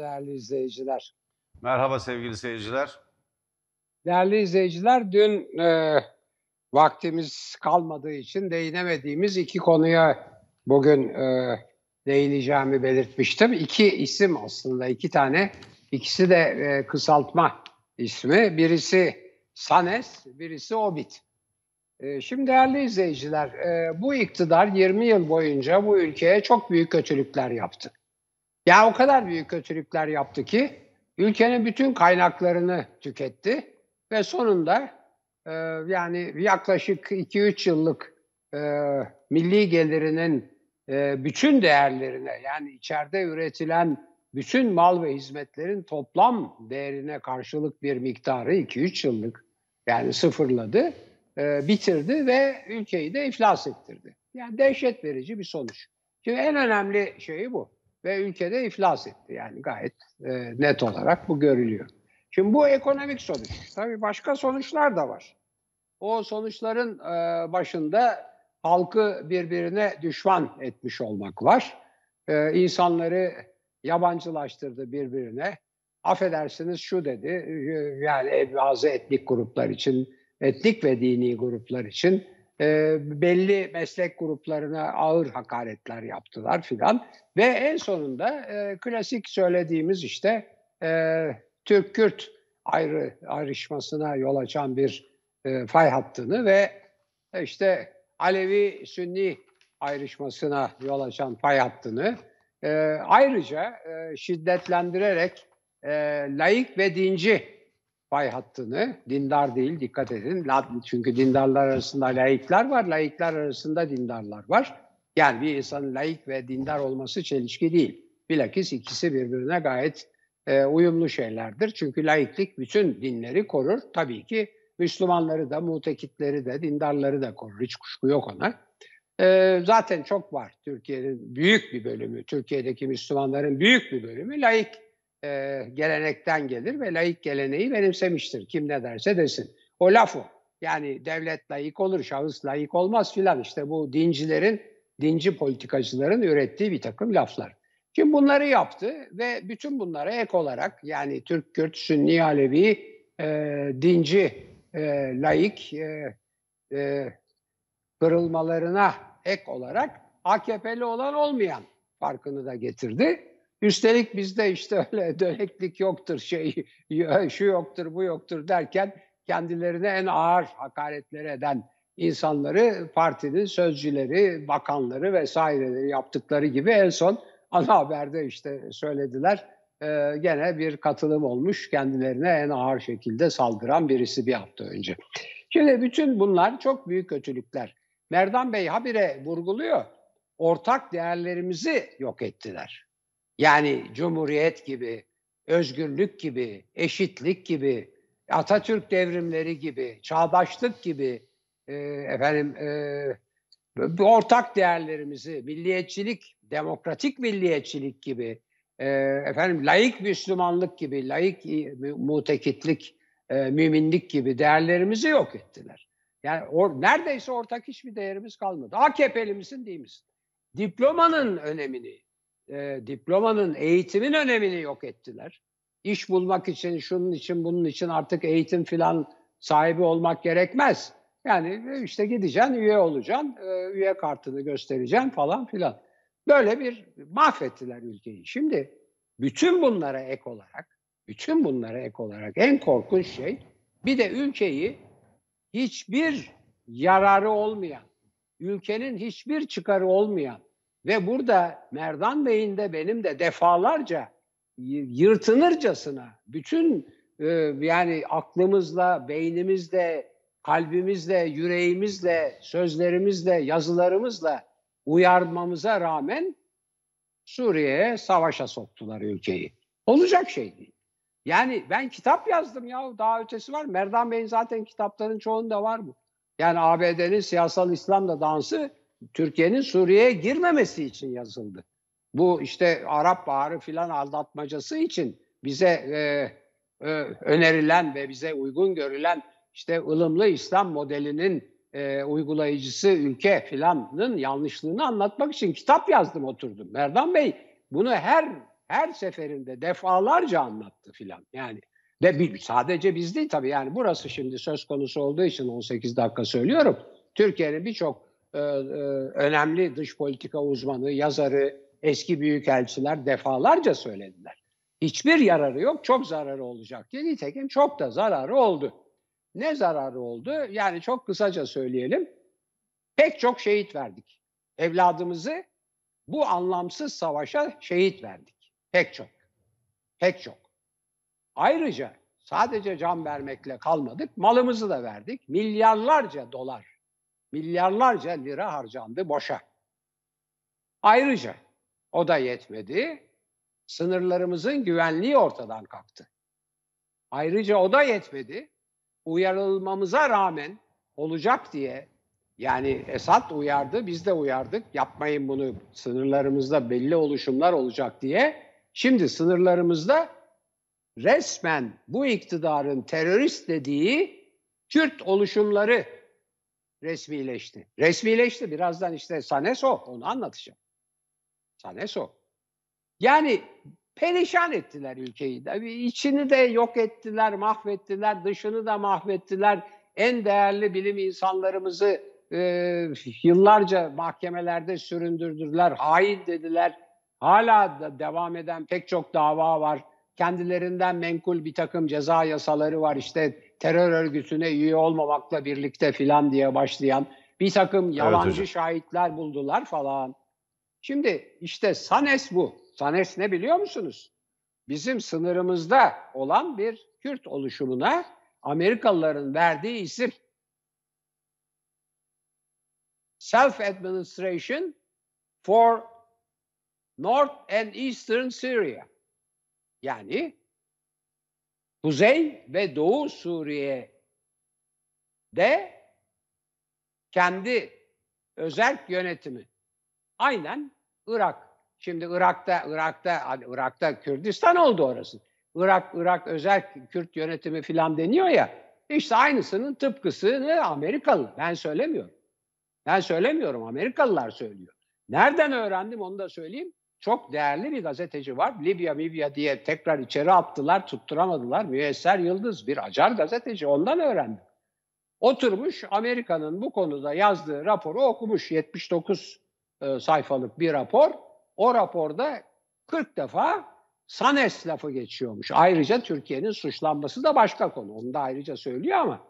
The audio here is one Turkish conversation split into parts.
değerli izleyiciler. Merhaba sevgili seyirciler. Değerli izleyiciler, dün e, vaktimiz kalmadığı için değinemediğimiz iki konuya bugün e, değineceğimi belirtmiştim. İki isim aslında, iki tane. İkisi de e, kısaltma ismi. Birisi Sanes, birisi Obit. E, şimdi değerli izleyiciler, e, bu iktidar 20 yıl boyunca bu ülkeye çok büyük kötülükler yaptı. Ya o kadar büyük kötülükler yaptı ki ülkenin bütün kaynaklarını tüketti ve sonunda e, yani yaklaşık 2-3 yıllık e, milli gelirinin e, bütün değerlerine yani içeride üretilen bütün mal ve hizmetlerin toplam değerine karşılık bir miktarı 2-3 yıllık yani sıfırladı, e, bitirdi ve ülkeyi de iflas ettirdi. Yani dehşet verici bir sonuç. Çünkü en önemli şeyi bu ve ülkede iflas etti. Yani gayet e, net olarak bu görülüyor. Şimdi bu ekonomik sonuç. Tabii başka sonuçlar da var. O sonuçların e, başında halkı birbirine düşman etmiş olmak var. E, insanları yabancılaştırdı birbirine. Affedersiniz şu dedi, yani bazı etnik gruplar için, etnik ve dini gruplar için e, belli meslek gruplarına ağır hakaretler yaptılar filan ve en sonunda e, klasik söylediğimiz işte e, Türk-Kürt ayrı ayrışmasına yol açan bir e, fay hattını ve işte Alevi-Sünni ayrışmasına yol açan fay hattını e, ayrıca e, şiddetlendirerek e, laik ve dinci fay hattını dindar değil dikkat edin. Çünkü dindarlar arasında laikler var, laikler arasında dindarlar var. Yani bir insanın laik ve dindar olması çelişki değil. Bilakis ikisi birbirine gayet e, uyumlu şeylerdir. Çünkü laiklik bütün dinleri korur. Tabii ki Müslümanları da, mutekitleri de, dindarları da korur. Hiç kuşku yok ona. E, zaten çok var. Türkiye'nin büyük bir bölümü, Türkiye'deki Müslümanların büyük bir bölümü laik e, gelenekten gelir ve laik geleneği benimsemiştir. Kim ne derse desin. O laf o. Yani devlet layık olur, şahıs layık olmaz filan. İşte bu dincilerin, dinci politikacıların ürettiği bir takım laflar. Kim bunları yaptı ve bütün bunlara ek olarak yani Türk, Kürt, Sünni, Alevi, e, dinci, e, laik e, e, kırılmalarına ek olarak AKP'li olan olmayan farkını da getirdi. Üstelik bizde işte öyle döneklik yoktur, şey şu yoktur, bu yoktur derken kendilerine en ağır hakaretleri eden insanları partinin sözcüleri, bakanları vesaireleri yaptıkları gibi en son ana haberde işte söylediler. Ee, gene bir katılım olmuş kendilerine en ağır şekilde saldıran birisi bir hafta önce. Şimdi bütün bunlar çok büyük kötülükler. Merdan Bey habire vurguluyor. Ortak değerlerimizi yok ettiler. Yani cumhuriyet gibi, özgürlük gibi, eşitlik gibi, Atatürk devrimleri gibi, çağdaşlık gibi e, efendim e, ortak değerlerimizi, milliyetçilik, demokratik milliyetçilik gibi, e, efendim laik Müslümanlık gibi, laik e, mutekitlik, e, müminlik gibi değerlerimizi yok ettiler. Yani or, neredeyse ortak hiçbir değerimiz kalmadı. AKP'li misin değil misin? Diplomanın önemini, e, diplomanın, eğitimin önemini yok ettiler. İş bulmak için, şunun için, bunun için artık eğitim filan sahibi olmak gerekmez. Yani e, işte gideceksin, üye olacaksın, e, üye kartını göstereceksin falan filan. Böyle bir mahvettiler ülkeyi. Şimdi bütün bunlara ek olarak, bütün bunlara ek olarak en korkunç şey bir de ülkeyi hiçbir yararı olmayan, ülkenin hiçbir çıkarı olmayan, ve burada Merdan Bey'in de benim de defalarca yırtınırcasına bütün e, yani aklımızla, beynimizle, kalbimizle, yüreğimizle, sözlerimizle, yazılarımızla uyarmamıza rağmen Suriye'ye savaşa soktular ülkeyi. Olacak şey değil. Yani ben kitap yazdım ya daha ötesi var. Merdan Bey'in zaten kitapların çoğunda var bu. Yani ABD'nin siyasal İslam'la dansı Türkiye'nin Suriye'ye girmemesi için yazıldı. Bu işte Arap Baharı filan aldatmacası için bize e, e, önerilen ve bize uygun görülen işte ılımlı İslam modelinin e, uygulayıcısı ülke filanın yanlışlığını anlatmak için kitap yazdım oturdum. Merdan Bey bunu her her seferinde defalarca anlattı filan. Yani ve bir, sadece biz değil tabii yani burası şimdi söz konusu olduğu için 18 dakika söylüyorum. Türkiye'nin birçok ee, e, önemli dış politika uzmanı, yazarı, eski büyükelçiler defalarca söylediler. Hiçbir yararı yok, çok zararı olacak diye. Nitekim çok da zararı oldu. Ne zararı oldu? Yani çok kısaca söyleyelim. Pek çok şehit verdik. Evladımızı bu anlamsız savaşa şehit verdik. Pek çok. Pek çok. Ayrıca sadece can vermekle kalmadık, malımızı da verdik. Milyarlarca dolar milyarlarca lira harcandı boşa. Ayrıca o da yetmedi. Sınırlarımızın güvenliği ortadan kalktı. Ayrıca o da yetmedi. Uyarılmamıza rağmen olacak diye yani esat uyardı, biz de uyardık. Yapmayın bunu sınırlarımızda belli oluşumlar olacak diye. Şimdi sınırlarımızda resmen bu iktidarın terörist dediği Kürt oluşumları resmileşti. Resmileşti. Birazdan işte Saneso onu anlatacağım. Saneso. Yani perişan ettiler ülkeyi. İçini de yok ettiler, mahvettiler, dışını da mahvettiler. En değerli bilim insanlarımızı e, yıllarca mahkemelerde süründürdüler, hain dediler. Hala da devam eden pek çok dava var. Kendilerinden menkul bir takım ceza yasaları var. İşte terör örgütüne üye olmamakla birlikte filan diye başlayan bir takım yalancı evet, şahitler buldular falan. Şimdi işte Sanes bu. Sanes ne biliyor musunuz? Bizim sınırımızda olan bir Kürt oluşumuna Amerikalıların verdiği isim. Self-Administration for North and Eastern Syria. Yani Kuzey ve Doğu Suriye de kendi özel yönetimi. Aynen Irak. Şimdi Irak'ta Irak'ta Irak'ta Kürdistan oldu orası. Irak Irak özel Kürt yönetimi filan deniyor ya. İşte aynısının tıpkısını Amerikalı. Ben söylemiyorum. Ben söylemiyorum. Amerikalılar söylüyor. Nereden öğrendim onu da söyleyeyim çok değerli bir gazeteci var. Libya Libya diye tekrar içeri attılar, tutturamadılar. Müyesser Yıldız bir acar gazeteci. Ondan öğrendim. Oturmuş Amerika'nın bu konuda yazdığı raporu okumuş. 79 e, sayfalık bir rapor. O raporda 40 defa Sanes lafı geçiyormuş. Ayrıca Türkiye'nin suçlanması da başka konu. Onu da ayrıca söylüyor ama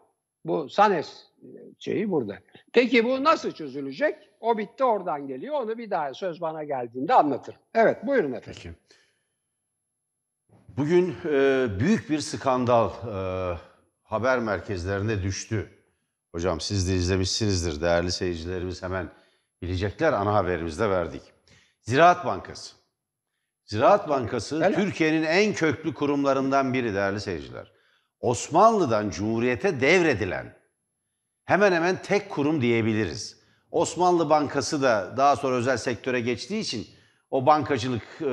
bu Sanes e, şeyi burada. Peki bu nasıl çözülecek? O bitti oradan geliyor. Onu bir daha söz bana geldiğinde anlatırım. Evet buyurun efendim. Peki. Bugün e, büyük bir skandal e, haber merkezlerine düştü. Hocam siz de izlemişsinizdir. Değerli seyircilerimiz hemen bilecekler. Ana haberimizde verdik. Ziraat Bankası. Ziraat Bankası Türkiye'nin en köklü kurumlarından biri değerli seyirciler. Osmanlı'dan Cumhuriyet'e devredilen hemen hemen tek kurum diyebiliriz. Osmanlı Bankası da daha sonra özel sektöre geçtiği için o bankacılık e,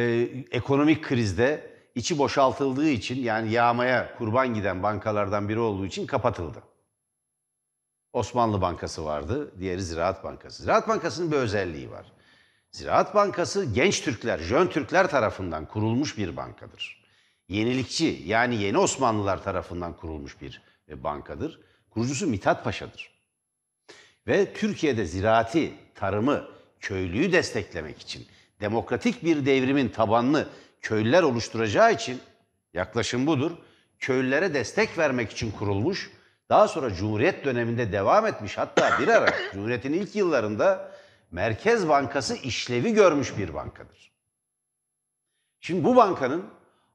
e, ekonomik krizde içi boşaltıldığı için yani yağmaya kurban giden bankalardan biri olduğu için kapatıldı. Osmanlı Bankası vardı, diğeri Ziraat Bankası. Ziraat Bankası'nın bir özelliği var. Ziraat Bankası genç Türkler, Jön Türkler tarafından kurulmuş bir bankadır yenilikçi yani yeni Osmanlılar tarafından kurulmuş bir e, bankadır. Kurucusu Mithat Paşa'dır. Ve Türkiye'de ziraati, tarımı, köylüyü desteklemek için demokratik bir devrimin tabanını köylüler oluşturacağı için yaklaşım budur. Köylülere destek vermek için kurulmuş. Daha sonra Cumhuriyet döneminde devam etmiş. Hatta bir ara Cumhuriyet'in ilk yıllarında Merkez Bankası işlevi görmüş bir bankadır. Şimdi bu bankanın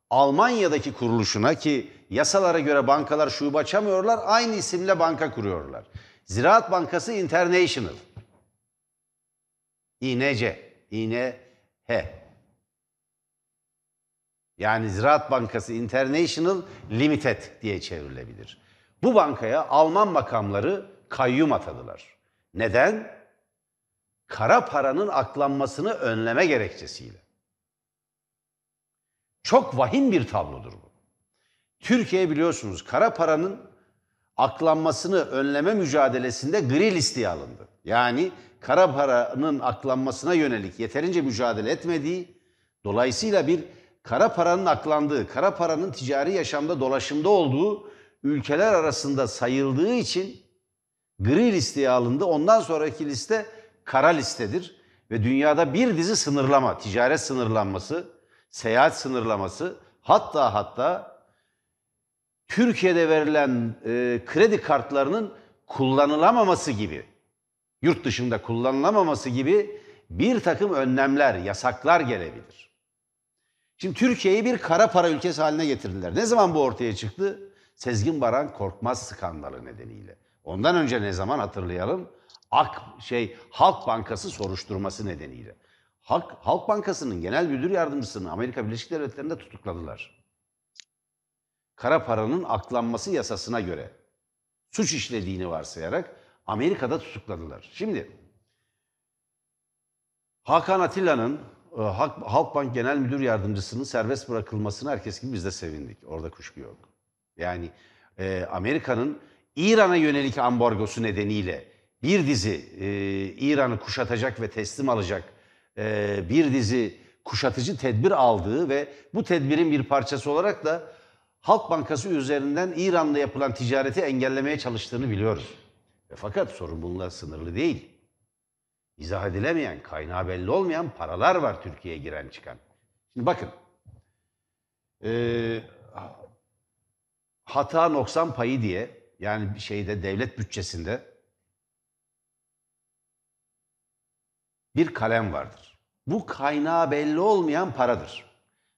Almanya'daki kuruluşuna ki yasalara göre bankalar şube açamıyorlar, aynı isimle banka kuruyorlar. Ziraat Bankası International. İNC, İNH. Yani Ziraat Bankası International Limited diye çevrilebilir. Bu bankaya Alman makamları kayyum atadılar. Neden? Kara paranın aklanmasını önleme gerekçesiyle. Çok vahim bir tablodur bu. Türkiye biliyorsunuz kara paranın aklanmasını önleme mücadelesinde gri listeye alındı. Yani kara paranın aklanmasına yönelik yeterince mücadele etmediği, dolayısıyla bir kara paranın aklandığı, kara paranın ticari yaşamda dolaşımda olduğu ülkeler arasında sayıldığı için gri listeye alındı. Ondan sonraki liste kara listedir ve dünyada bir dizi sınırlama, ticaret sınırlanması, seyahat sınırlaması hatta hatta Türkiye'de verilen e, kredi kartlarının kullanılamaması gibi, yurt dışında kullanılamaması gibi bir takım önlemler, yasaklar gelebilir. Şimdi Türkiye'yi bir kara para ülkesi haline getirdiler. Ne zaman bu ortaya çıktı? Sezgin Baran Korkmaz skandalı nedeniyle. Ondan önce ne zaman hatırlayalım? Ak şey Halk Bankası soruşturması nedeniyle. Halk, Halk Bankası'nın genel müdür yardımcısını Amerika Birleşik Devletleri'nde tutukladılar. Kara paranın aklanması yasasına göre suç işlediğini varsayarak Amerika'da tutukladılar. Şimdi Hakan Atilla'nın e, Halkbank Genel Müdür Yardımcısının serbest bırakılmasını herkes gibi biz de sevindik. Orada kuşku yok. Yani e, Amerika'nın İran'a yönelik ambargosu nedeniyle bir dizi e, İran'ı kuşatacak ve teslim alacak ee, bir dizi kuşatıcı tedbir aldığı ve bu tedbirin bir parçası olarak da Halk Bankası üzerinden İran'la yapılan ticareti engellemeye çalıştığını biliyoruz. fakat sorun bununla sınırlı değil. İzah edilemeyen, kaynağı belli olmayan paralar var Türkiye'ye giren çıkan. Şimdi bakın, e, hata noksan payı diye yani şeyde devlet bütçesinde bir kalem vardır. Bu kaynağı belli olmayan paradır.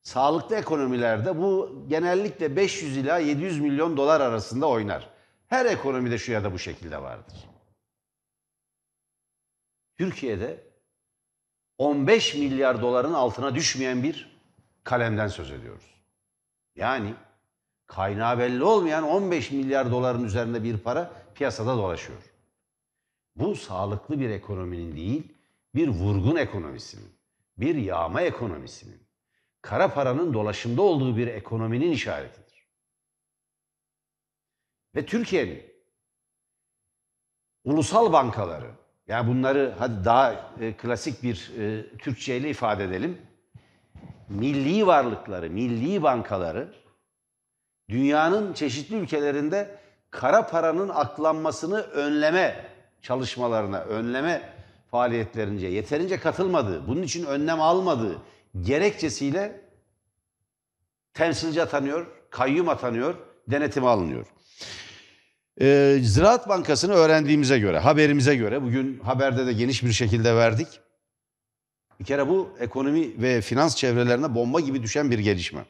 Sağlıklı ekonomilerde bu genellikle 500 ila 700 milyon dolar arasında oynar. Her ekonomide şu ya da bu şekilde vardır. Türkiye'de 15 milyar doların altına düşmeyen bir kalemden söz ediyoruz. Yani kaynağı belli olmayan 15 milyar doların üzerinde bir para piyasada dolaşıyor. Bu sağlıklı bir ekonominin değil, bir vurgun ekonomisinin bir yağma ekonomisinin, kara paranın dolaşımda olduğu bir ekonominin işaretidir. Ve Türkiye'nin ulusal bankaları, yani bunları hadi daha e, klasik bir e, Türkçe ile ifade edelim. Milli varlıkları, milli bankaları dünyanın çeşitli ülkelerinde kara paranın aklanmasını önleme çalışmalarına, önleme faaliyetlerince yeterince katılmadığı, bunun için önlem almadığı gerekçesiyle temsilci atanıyor, kayyum atanıyor, denetim alınıyor. Ee, Ziraat Bankası'nı öğrendiğimize göre, haberimize göre, bugün haberde de geniş bir şekilde verdik. Bir kere bu ekonomi ve finans çevrelerine bomba gibi düşen bir gelişme.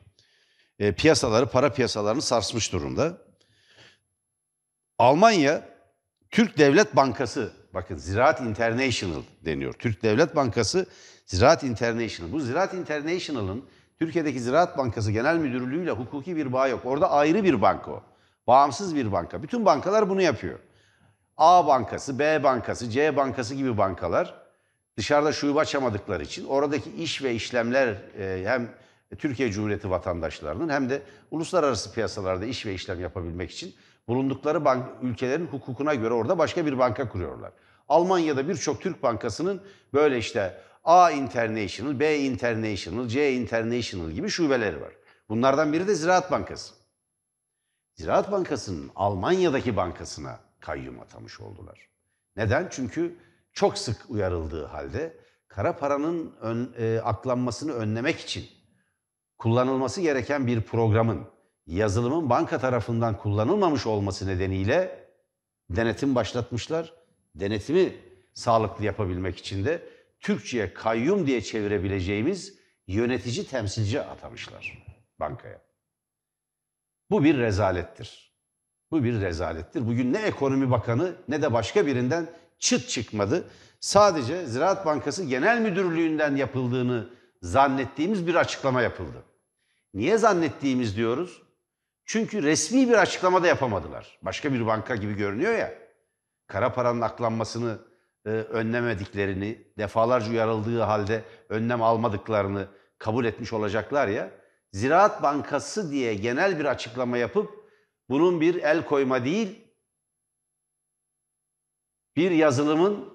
Ee, piyasaları, para piyasalarını sarsmış durumda. Almanya Türk Devlet Bankası Bakın Ziraat International deniyor. Türk Devlet Bankası Ziraat International. Bu Ziraat International'ın Türkiye'deki Ziraat Bankası Genel Müdürlüğü ile hukuki bir bağ yok. Orada ayrı bir banka Bağımsız bir banka. Bütün bankalar bunu yapıyor. A bankası, B bankası, C bankası gibi bankalar dışarıda şube açamadıkları için oradaki iş ve işlemler e, hem Türkiye Cumhuriyeti vatandaşlarının hem de uluslararası piyasalarda iş ve işlem yapabilmek için bulundukları bank, ülkelerin hukukuna göre orada başka bir banka kuruyorlar. Almanya'da birçok Türk bankasının böyle işte A International, B International, C International gibi şubeleri var. Bunlardan biri de Ziraat Bankası. Ziraat Bankası'nın Almanya'daki bankasına kayyum atamış oldular. Neden? Çünkü çok sık uyarıldığı halde kara paranın ön, e, aklanmasını önlemek için kullanılması gereken bir programın yazılımın banka tarafından kullanılmamış olması nedeniyle denetim başlatmışlar. Denetimi sağlıklı yapabilmek için de Türkçe'ye kayyum diye çevirebileceğimiz yönetici temsilci atamışlar bankaya. Bu bir rezalettir. Bu bir rezalettir. Bugün ne ekonomi bakanı ne de başka birinden çıt çıkmadı. Sadece Ziraat Bankası Genel Müdürlüğü'nden yapıldığını zannettiğimiz bir açıklama yapıldı. Niye zannettiğimiz diyoruz? Çünkü resmi bir açıklama da yapamadılar. Başka bir banka gibi görünüyor ya. Kara paranın aklanmasını e, önlemediklerini, defalarca uyarıldığı halde önlem almadıklarını kabul etmiş olacaklar ya. Ziraat Bankası diye genel bir açıklama yapıp bunun bir el koyma değil, bir yazılımın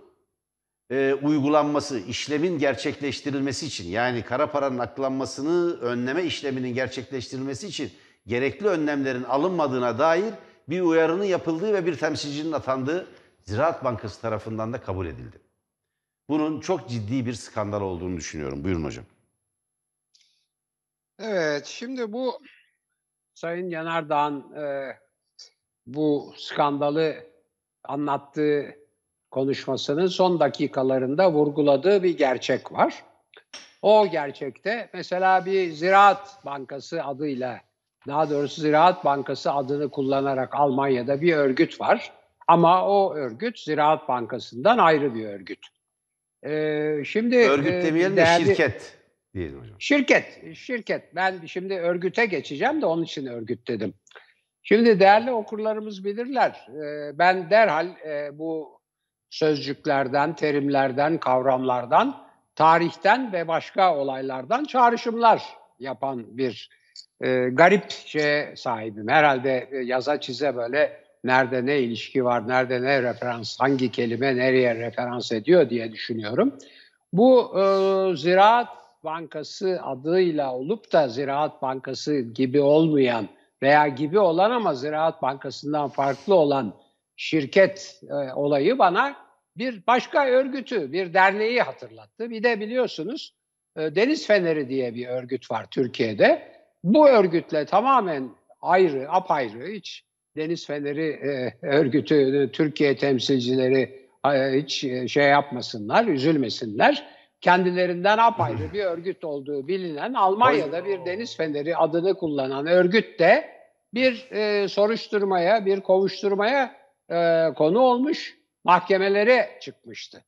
e, uygulanması, işlemin gerçekleştirilmesi için yani kara paranın aklanmasını önleme işleminin gerçekleştirilmesi için gerekli önlemlerin alınmadığına dair bir uyarının yapıldığı ve bir temsilcinin atandığı Ziraat Bankası tarafından da kabul edildi. Bunun çok ciddi bir skandal olduğunu düşünüyorum. Buyurun hocam. Evet, şimdi bu Sayın Yanardağ'ın e, bu skandalı anlattığı konuşmasının son dakikalarında vurguladığı bir gerçek var. O gerçekte mesela bir Ziraat Bankası adıyla daha doğrusu Ziraat Bankası adını kullanarak Almanya'da bir örgüt var. Ama o örgüt Ziraat Bankası'ndan ayrı bir örgüt. Ee, şimdi Örgüt e, demeyelim de şirket diyelim hocam. Şirket, şirket. Ben şimdi örgüte geçeceğim de onun için örgüt dedim. Şimdi değerli okurlarımız bilirler. E, ben derhal e, bu sözcüklerden, terimlerden, kavramlardan, tarihten ve başka olaylardan çağrışımlar yapan bir e, şey sahibim. Herhalde e, yaza çize böyle nerede ne ilişki var, nerede ne referans, hangi kelime nereye referans ediyor diye düşünüyorum. Bu e, Ziraat Bankası adıyla olup da Ziraat Bankası gibi olmayan veya gibi olan ama Ziraat Bankası'ndan farklı olan şirket e, olayı bana bir başka örgütü, bir derneği hatırlattı. Bir de biliyorsunuz e, Deniz Feneri diye bir örgüt var Türkiye'de. Bu örgütle tamamen ayrı, apayrı, hiç Deniz Feneri e, örgütü, e, Türkiye temsilcileri e, hiç e, şey yapmasınlar, üzülmesinler. Kendilerinden apayrı bir örgüt olduğu bilinen Almanya'da bir Deniz Feneri adını kullanan örgüt de bir e, soruşturmaya, bir kovuşturmaya e, konu olmuş, mahkemelere çıkmıştı.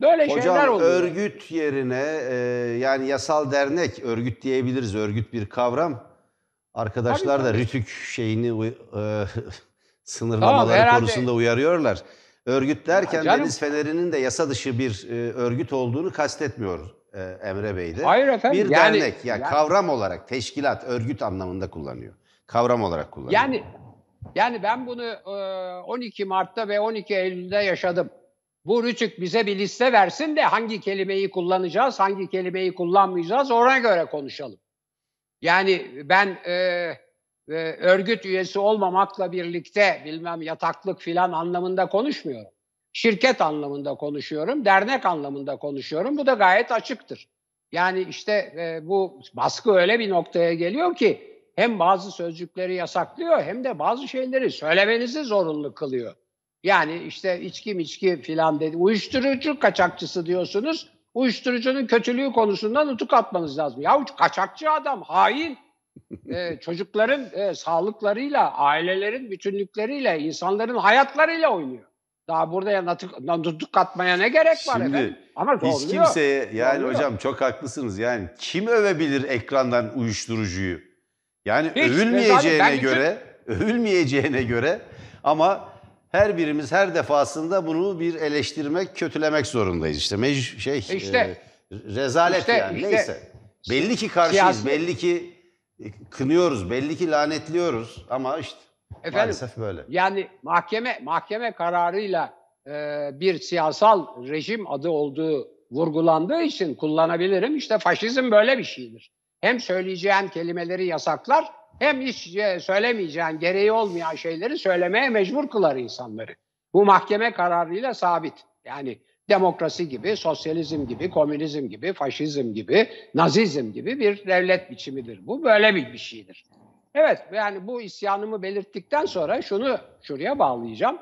Böyle Hocam, şeyler oluyor. örgüt yerine e, yani yasal dernek örgüt diyebiliriz. Örgüt bir kavram. Arkadaşlar tabii, da tabii. şeyini e, sınırlamaları tamam, herhalde... konusunda uyarıyorlar. Örgüt derken canım, Deniz Feneri'nin de yasa dışı bir e, örgüt olduğunu kastetmiyor e, Emre Bey de. Hayır efendim. Bir yani, dernek yani, yani kavram olarak teşkilat, örgüt anlamında kullanıyor. Kavram olarak kullanıyor. Yani yani ben bunu e, 12 Mart'ta ve 12 Eylül'de yaşadım. Bu Rütük bize bir liste versin de hangi kelimeyi kullanacağız, hangi kelimeyi kullanmayacağız ona göre konuşalım. Yani ben e, e, örgüt üyesi olmamakla birlikte bilmem yataklık filan anlamında konuşmuyorum. Şirket anlamında konuşuyorum, dernek anlamında konuşuyorum. Bu da gayet açıktır. Yani işte e, bu baskı öyle bir noktaya geliyor ki hem bazı sözcükleri yasaklıyor hem de bazı şeyleri söylemenizi zorunlu kılıyor. Yani işte içki mi içki filan dedi. Uyuşturucu kaçakçısı diyorsunuz. Uyuşturucunun kötülüğü konusundan nutuk atmanız lazım. Ya kaçakçı adam, hain. ee, çocukların e, sağlıklarıyla, ailelerin bütünlükleriyle, insanların hayatlarıyla oynuyor. Daha burada ya natık, nutuk atmaya ne gerek var Şimdi, efendim? Ama hiç oluyor. kimseye yani oluyor. hocam çok haklısınız. Yani kim övebilir ekrandan uyuşturucuyu? Yani hiç, övülmeyeceğine göre, için... övülmeyeceğine göre ama her birimiz her defasında bunu bir eleştirmek, kötülemek zorundayız İşte Mec şey e işte, e, rezalet işte, yani işte, neyse. Belli ki karşıyız, siyasi... belli ki e, kınıyoruz, belli ki lanetliyoruz ama işte Efendim, maalesef böyle. Yani mahkeme mahkeme kararıyla e, bir siyasal rejim adı olduğu vurgulandığı için kullanabilirim. İşte faşizm böyle bir şeydir. Hem söyleyeceğin kelimeleri yasaklar hem hiç e, söylemeyeceğin gereği olmayan şeyleri söylemeye mecbur kılar insanları. Bu mahkeme kararıyla sabit. Yani demokrasi gibi, sosyalizm gibi, komünizm gibi, faşizm gibi, nazizm gibi bir devlet biçimidir. Bu böyle bir, bir şeydir. Evet yani bu isyanımı belirttikten sonra şunu şuraya bağlayacağım.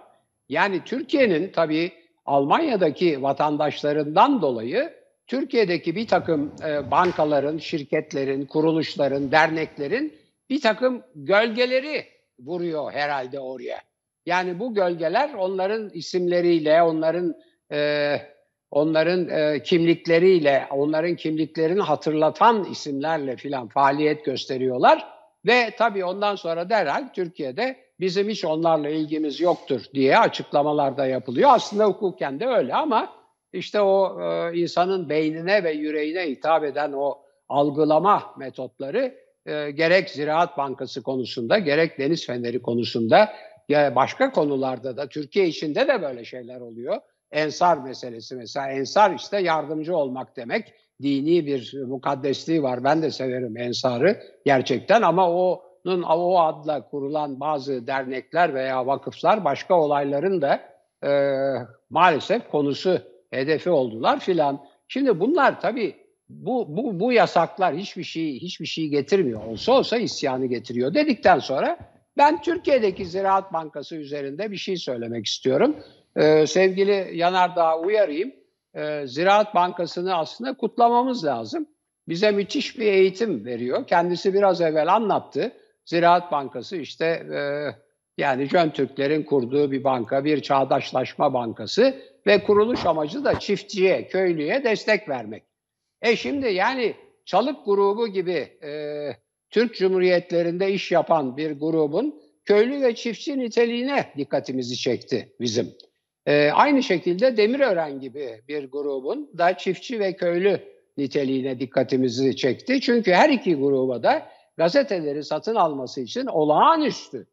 Yani Türkiye'nin tabii Almanya'daki vatandaşlarından dolayı Türkiye'deki bir takım e, bankaların, şirketlerin, kuruluşların, derneklerin bir takım gölgeleri vuruyor herhalde oraya. Yani bu gölgeler onların isimleriyle, onların e, onların e, kimlikleriyle, onların kimliklerini hatırlatan isimlerle filan faaliyet gösteriyorlar ve tabii ondan sonra derhal Türkiye'de bizim hiç onlarla ilgimiz yoktur diye açıklamalar da yapılıyor. Aslında hukuken de öyle ama işte o e, insanın beynine ve yüreğine hitap eden o algılama metotları e, gerek Ziraat Bankası konusunda gerek Deniz Feneri konusunda ya başka konularda da Türkiye içinde de böyle şeyler oluyor. Ensar meselesi mesela ensar işte yardımcı olmak demek. Dini bir mukaddesliği var. Ben de severim ensarı gerçekten ama onun o adla kurulan bazı dernekler veya vakıflar başka olayların da e, maalesef konusu hedefi oldular filan. Şimdi bunlar tabii bu, bu, bu yasaklar hiçbir şeyi, hiçbir şeyi getirmiyor. Olsa olsa isyanı getiriyor dedikten sonra ben Türkiye'deki Ziraat Bankası üzerinde bir şey söylemek istiyorum. Ee, sevgili Yanardağ uyarayım. Ee, Ziraat Bankası'nı aslında kutlamamız lazım. Bize müthiş bir eğitim veriyor. Kendisi biraz evvel anlattı. Ziraat Bankası işte e, yani Jön Türklerin kurduğu bir banka, bir çağdaşlaşma bankası ve kuruluş amacı da çiftçiye, köylüye destek vermek. E şimdi yani Çalık grubu gibi e, Türk Cumhuriyetlerinde iş yapan bir grubun köylü ve çiftçi niteliğine dikkatimizi çekti bizim. E, aynı şekilde Demirören gibi bir grubun da çiftçi ve köylü niteliğine dikkatimizi çekti. Çünkü her iki gruba da gazeteleri satın alması için olağanüstü,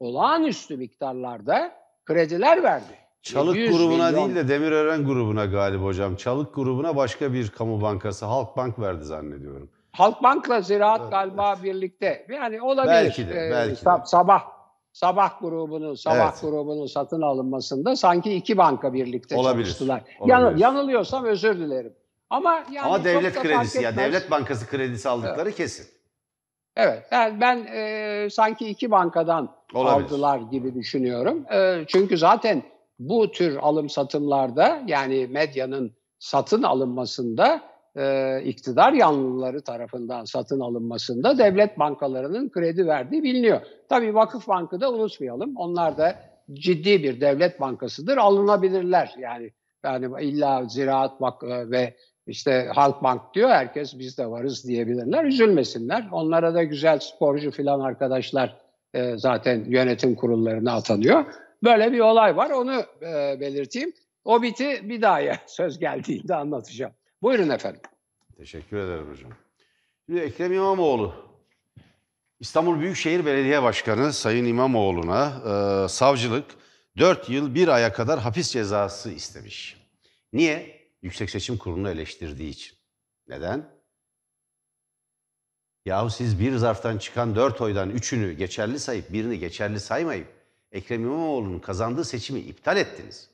olağanüstü miktarlarda krediler verdi. Çalık 100 grubuna milyon... değil de Demirören grubuna galiba hocam. Çalık grubuna başka bir kamu bankası, Halkbank verdi zannediyorum. Halkbank'la Ziraat evet. galiba birlikte. Yani olabilir. Belki de, e, belki de. sabah Sabah grubunun Sabah evet. grubunun satın alınmasında sanki iki banka birlikte olabilir, çalıştılar. Olabilir. yanılıyorsam özür dilerim. Ama yani Ama devlet kredisi ya devlet bankası kredisi aldıkları evet. kesin. Evet. Yani ben e, sanki iki bankadan olabilir. aldılar gibi düşünüyorum. E, çünkü zaten bu tür alım satımlarda yani medyanın satın alınmasında e, iktidar yanlıları tarafından satın alınmasında devlet bankalarının kredi verdiği biliniyor. Tabii Vakıf Bank'ı da unutmayalım. Onlar da ciddi bir devlet bankasıdır. Alınabilirler yani. Yani illa Ziraat Bank e, ve işte Halk Bank diyor herkes biz de varız diyebilirler. Üzülmesinler. Onlara da güzel sporcu filan arkadaşlar e, zaten yönetim kurullarına atanıyor. Böyle bir olay var onu e, belirteyim. O biti bir daha ya, söz geldiğinde anlatacağım. Buyurun efendim. Teşekkür ederim hocam. Şimdi Ekrem İmamoğlu, İstanbul Büyükşehir Belediye Başkanı Sayın İmamoğlu'na e, savcılık 4 yıl 1 aya kadar hapis cezası istemiş. Niye? Yüksek Seçim Kurulu'nu eleştirdiği için. Neden? Yahu siz bir zarftan çıkan 4 oydan 3'ünü geçerli sayıp birini geçerli saymayıp Ekrem İmamoğlu'nun kazandığı seçimi iptal ettiniz.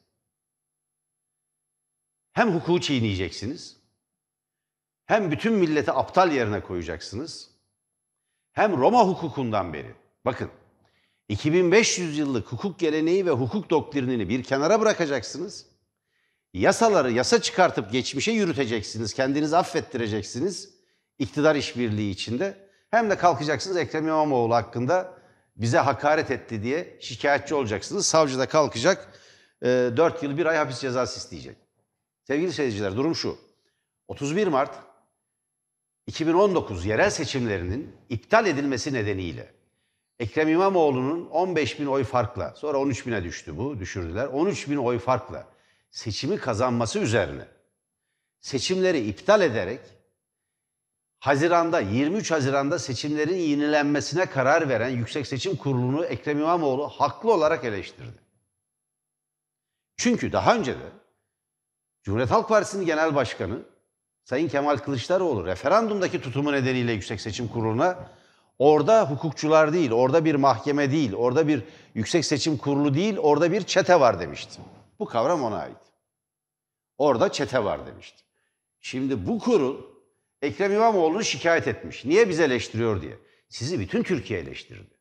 Hem hukuku çiğneyeceksiniz, hem bütün milleti aptal yerine koyacaksınız, hem Roma hukukundan beri, bakın 2500 yıllık hukuk geleneği ve hukuk doktrinini bir kenara bırakacaksınız, yasaları yasa çıkartıp geçmişe yürüteceksiniz, kendinizi affettireceksiniz iktidar işbirliği içinde, hem de kalkacaksınız Ekrem İmamoğlu hakkında bize hakaret etti diye şikayetçi olacaksınız. Savcı da kalkacak e, 4 yıl bir ay hapis cezası isteyecek. Sevgili seyirciler durum şu. 31 Mart 2019 yerel seçimlerinin iptal edilmesi nedeniyle Ekrem İmamoğlu'nun 15 bin oy farkla, sonra 13 bine düştü bu, düşürdüler. 13 bin oy farkla seçimi kazanması üzerine seçimleri iptal ederek Haziranda 23 Haziran'da seçimlerin yenilenmesine karar veren Yüksek Seçim Kurulu'nu Ekrem İmamoğlu haklı olarak eleştirdi. Çünkü daha önce de Cumhuriyet Halk Partisi'nin genel başkanı Sayın Kemal Kılıçdaroğlu referandumdaki tutumu nedeniyle Yüksek Seçim Kurulu'na orada hukukçular değil, orada bir mahkeme değil, orada bir Yüksek Seçim Kurulu değil, orada bir çete var demişti. Bu kavram ona ait. Orada çete var demişti. Şimdi bu kurul Ekrem İmamoğlu'nu şikayet etmiş. Niye bizi eleştiriyor diye. Sizi bütün Türkiye eleştirdi.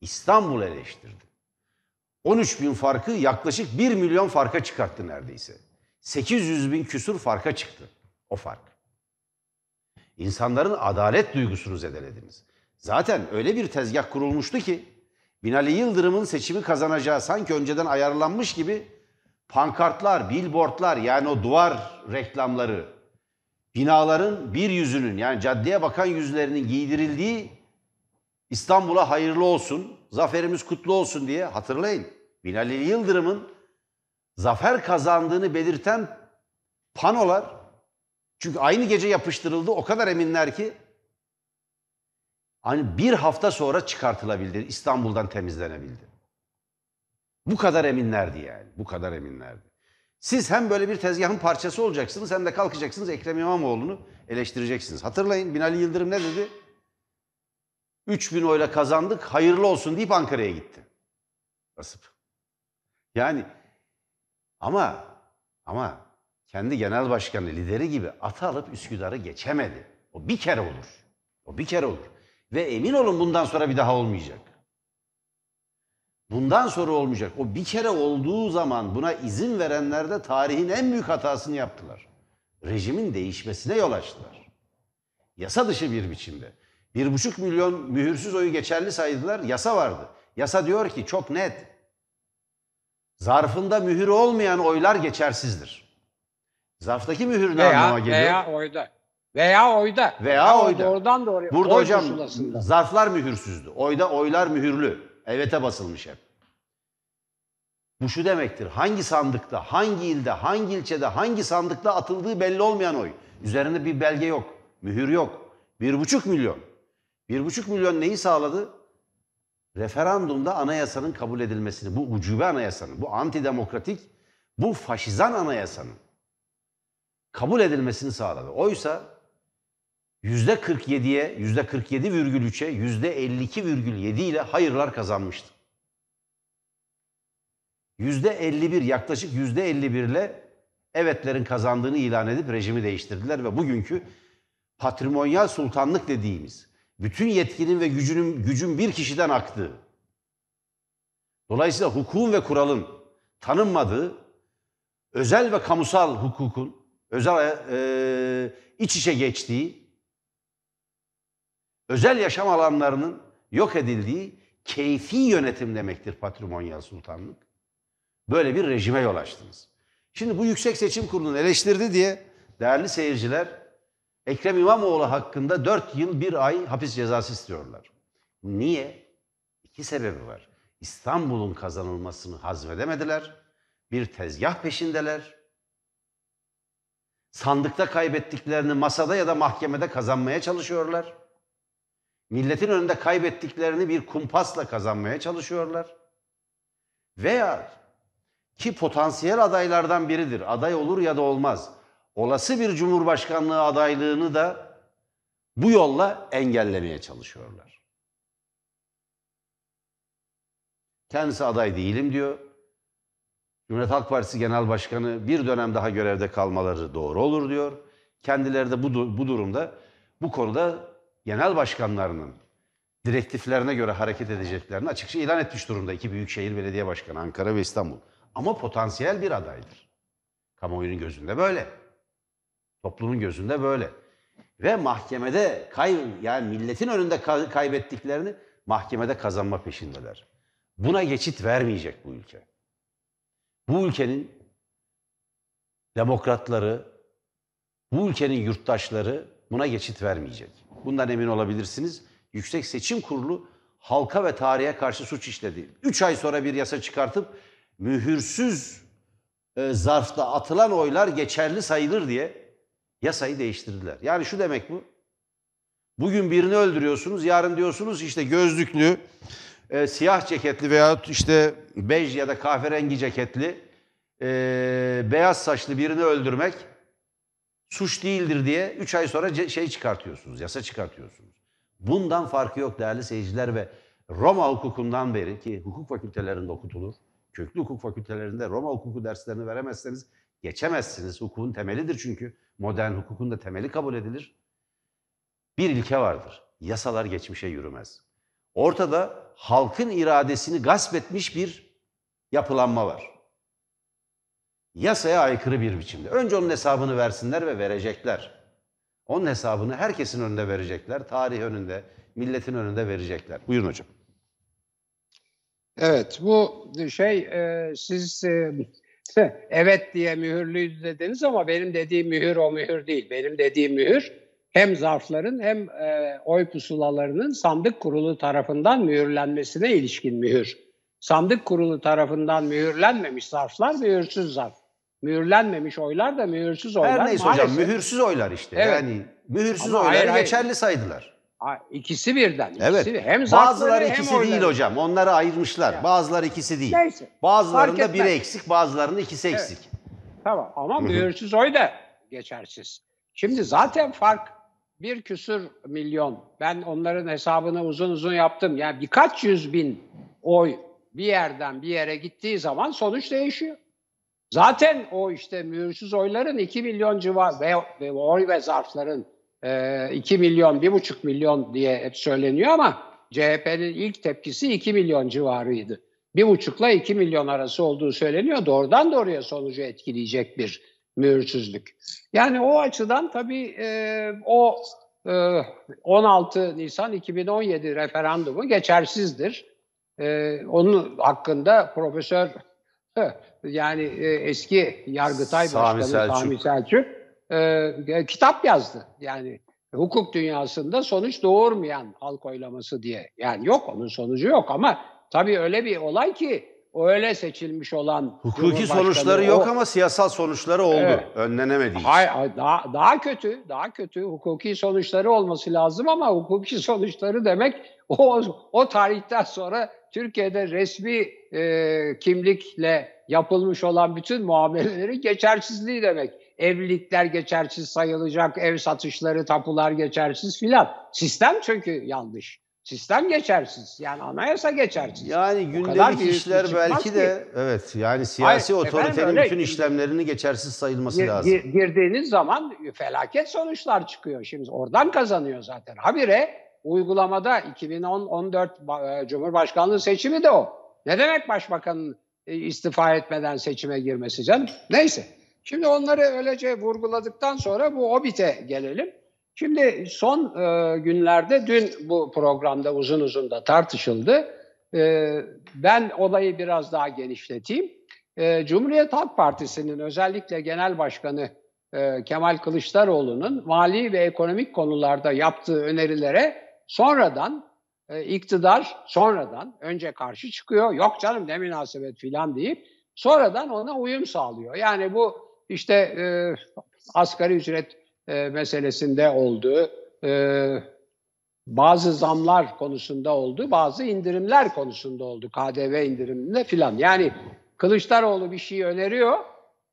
İstanbul eleştirdi. 13 bin farkı yaklaşık 1 milyon farka çıkarttı neredeyse. 800 bin küsur farka çıktı o fark. İnsanların adalet duygusunu zedelediniz. Zaten öyle bir tezgah kurulmuştu ki Binali Yıldırım'ın seçimi kazanacağı sanki önceden ayarlanmış gibi pankartlar, billboardlar yani o duvar reklamları binaların bir yüzünün yani caddeye bakan yüzlerinin giydirildiği İstanbul'a hayırlı olsun, zaferimiz kutlu olsun diye hatırlayın. Binali Yıldırım'ın zafer kazandığını belirten panolar çünkü aynı gece yapıştırıldı o kadar eminler ki hani bir hafta sonra çıkartılabildi, İstanbul'dan temizlenebildi. Bu kadar eminlerdi yani, bu kadar eminlerdi. Siz hem böyle bir tezgahın parçası olacaksınız hem de kalkacaksınız Ekrem İmamoğlu'nu eleştireceksiniz. Hatırlayın Binali Yıldırım ne dedi? 3000 oyla kazandık hayırlı olsun deyip Ankara'ya gitti. Basıp. Yani ama ama kendi genel başkanı lideri gibi atı alıp Üsküdar'ı geçemedi. O bir kere olur. O bir kere olur. Ve emin olun bundan sonra bir daha olmayacak. Bundan sonra olmayacak. O bir kere olduğu zaman buna izin verenler de tarihin en büyük hatasını yaptılar. Rejimin değişmesine yol açtılar. Yasa dışı bir biçimde. Bir buçuk milyon mühürsüz oyu geçerli saydılar. Yasa vardı. Yasa diyor ki çok net. Zarfında mühür olmayan oylar geçersizdir. Zarftaki mühür ne veya, anlama geliyor? Veya oyda. Veya oyda. Veya, oyda. Doğrudan doğruya. Burada oy hocam zarflar mühürsüzdü. Oyda oylar mühürlü. Evet'e basılmış hep. Bu şu demektir. Hangi sandıkta, hangi ilde, hangi ilçede, hangi sandıkta atıldığı belli olmayan oy. Üzerinde bir belge yok, mühür yok. Bir buçuk milyon. Bir buçuk milyon neyi sağladı? Referandumda anayasanın kabul edilmesini, bu ucube anayasanın, bu antidemokratik, bu faşizan anayasanın kabul edilmesini sağladı. Oysa %47'ye, %47,3'e, %52,7 ile hayırlar kazanmıştı. %51 yaklaşık %51 ile evetlerin kazandığını ilan edip rejimi değiştirdiler ve bugünkü patrimonyal sultanlık dediğimiz bütün yetkinin ve gücünün gücün bir kişiden aktığı dolayısıyla hukukun ve kuralın tanınmadığı özel ve kamusal hukukun özel e, iç içe geçtiği özel yaşam alanlarının yok edildiği keyfi yönetim demektir patrimonyal sultanlık. Böyle bir rejime yol açtınız. Şimdi bu Yüksek Seçim Kurulu'nu eleştirdi diye değerli seyirciler Ekrem İmamoğlu hakkında 4 yıl 1 ay hapis cezası istiyorlar. Niye? İki sebebi var. İstanbul'un kazanılmasını hazmedemediler. Bir tezgah peşindeler. Sandıkta kaybettiklerini masada ya da mahkemede kazanmaya çalışıyorlar. Milletin önünde kaybettiklerini bir kumpasla kazanmaya çalışıyorlar. Veya ki potansiyel adaylardan biridir. Aday olur ya da olmaz. Olası bir cumhurbaşkanlığı adaylığını da bu yolla engellemeye çalışıyorlar. Kendisi aday değilim diyor. Cumhuriyet Halk Partisi Genel Başkanı bir dönem daha görevde kalmaları doğru olur diyor. Kendileri de bu, bu durumda bu konuda genel başkanlarının direktiflerine göre hareket edeceklerini açıkça ilan etmiş durumda iki büyükşehir belediye başkanı Ankara ve İstanbul. Ama potansiyel bir adaydır. Kamuoyunun gözünde böyle. Toplumun gözünde böyle. Ve mahkemede kay yani milletin önünde kaybettiklerini mahkemede kazanma peşindeler. Buna geçit vermeyecek bu ülke. Bu ülkenin demokratları, bu ülkenin yurttaşları buna geçit vermeyecek. Bundan emin olabilirsiniz. Yüksek Seçim Kurulu halka ve tarihe karşı suç işledi. Üç ay sonra bir yasa çıkartıp mühürsüz e, zarfta atılan oylar geçerli sayılır diye yasayı değiştirdiler. Yani şu demek bu. Bugün birini öldürüyorsunuz, yarın diyorsunuz işte gözlüklü, e, siyah ceketli veyahut işte bej ya da kahverengi ceketli, e, beyaz saçlı birini öldürmek suç değildir diye 3 ay sonra şey çıkartıyorsunuz, yasa çıkartıyorsunuz. Bundan farkı yok değerli seyirciler ve Roma hukukundan beri ki hukuk fakültelerinde okutulur. Köklü hukuk fakültelerinde Roma hukuku derslerini veremezseniz geçemezsiniz. Hukukun temelidir çünkü. Modern hukukun da temeli kabul edilir. Bir ilke vardır. Yasalar geçmişe yürümez. Ortada halkın iradesini gasp etmiş bir yapılanma var yasaya aykırı bir biçimde. Önce onun hesabını versinler ve verecekler. Onun hesabını herkesin önünde verecekler. Tarih önünde, milletin önünde verecekler. Buyurun hocam. Evet bu şey e, siz e, evet diye mühürlüyüz dediniz ama benim dediğim mühür o mühür değil. Benim dediğim mühür hem zarfların hem e, oy pusulalarının sandık kurulu tarafından mühürlenmesine ilişkin mühür sandık kurulu tarafından mühürlenmemiş zarflar mühürsüz zarf. Mühürlenmemiş oylar da mühürsüz oylar. Her neyse maalesef. hocam mühürsüz oylar işte. Evet. Yani mühürsüz Ama oyları hayır, hayır. geçerli saydılar. İkisi birden. İkisi evet. Bir. Hem bazıları hem ikisi hem değil hocam. Onları ayırmışlar. Yani. Bazıları ikisi değil. Neyse. Bazılarında biri eksik, bazılarında ikisi evet. eksik. Tamam ama mühürsüz oy da geçersiz. Şimdi zaten fark bir küsür milyon. Ben onların hesabını uzun uzun yaptım. Yani birkaç yüz bin oy bir yerden bir yere gittiği zaman sonuç değişiyor. Zaten o işte mühürsüz oyların 2 milyon civar ve, ve oy ve zarfların e, 2 milyon, 1,5 milyon diye hep söyleniyor ama CHP'nin ilk tepkisi 2 milyon civarıydı. 1,5 ile 2 milyon arası olduğu söyleniyor. Doğrudan doğruya sonucu etkileyecek bir mühürsüzlük. Yani o açıdan tabii e, o e, 16 Nisan 2017 referandumu geçersizdir. E, onun hakkında Profesör yani e, eski Yargıtay Sami Başkanı Selçuk. Sami Selçuk e, e, kitap yazdı. Yani hukuk dünyasında sonuç doğurmayan halk oylaması diye. Yani yok onun sonucu yok ama tabii öyle bir olay ki öyle seçilmiş olan hukuki sonuçları yok o, ama siyasal sonuçları oldu. Evet. Önlenemedi. Hayır, daha daha kötü, daha kötü hukuki sonuçları olması lazım ama hukuki sonuçları demek o o tarihten sonra Türkiye'de resmi e, kimlikle yapılmış olan bütün muamelelerin geçersizliği demek. Evlilikler geçersiz sayılacak, ev satışları, tapular geçersiz filan. Sistem çünkü yanlış. Sistem geçersiz. Yani anayasa geçersiz. Yani gündelik işler belki de ki. evet yani siyasi Hayır, otoritenin efendim, bütün işlemlerini geçersiz sayılması gir, lazım. girdiğiniz zaman felaket sonuçlar çıkıyor. Şimdi oradan kazanıyor zaten. Habire uygulamada 2014 e, Cumhurbaşkanlığı seçimi de o. Ne demek başbakanın e, istifa etmeden seçime girmesi canım? Neyse. Şimdi onları öylece vurguladıktan sonra bu OBİT'e gelelim. Şimdi son e, günlerde dün bu programda uzun uzun da tartışıldı. E, ben olayı biraz daha genişleteyim. E, Cumhuriyet Halk Partisi'nin özellikle Genel Başkanı e, Kemal Kılıçdaroğlu'nun mali ve ekonomik konularda yaptığı önerilere sonradan e, iktidar sonradan önce karşı çıkıyor. Yok canım ne münasebet filan deyip sonradan ona uyum sağlıyor. Yani bu işte e, asgari ücret e, meselesinde olduğu, e, bazı zamlar konusunda oldu, bazı indirimler konusunda oldu. KDV indiriminde filan. Yani Kılıçdaroğlu bir şey öneriyor.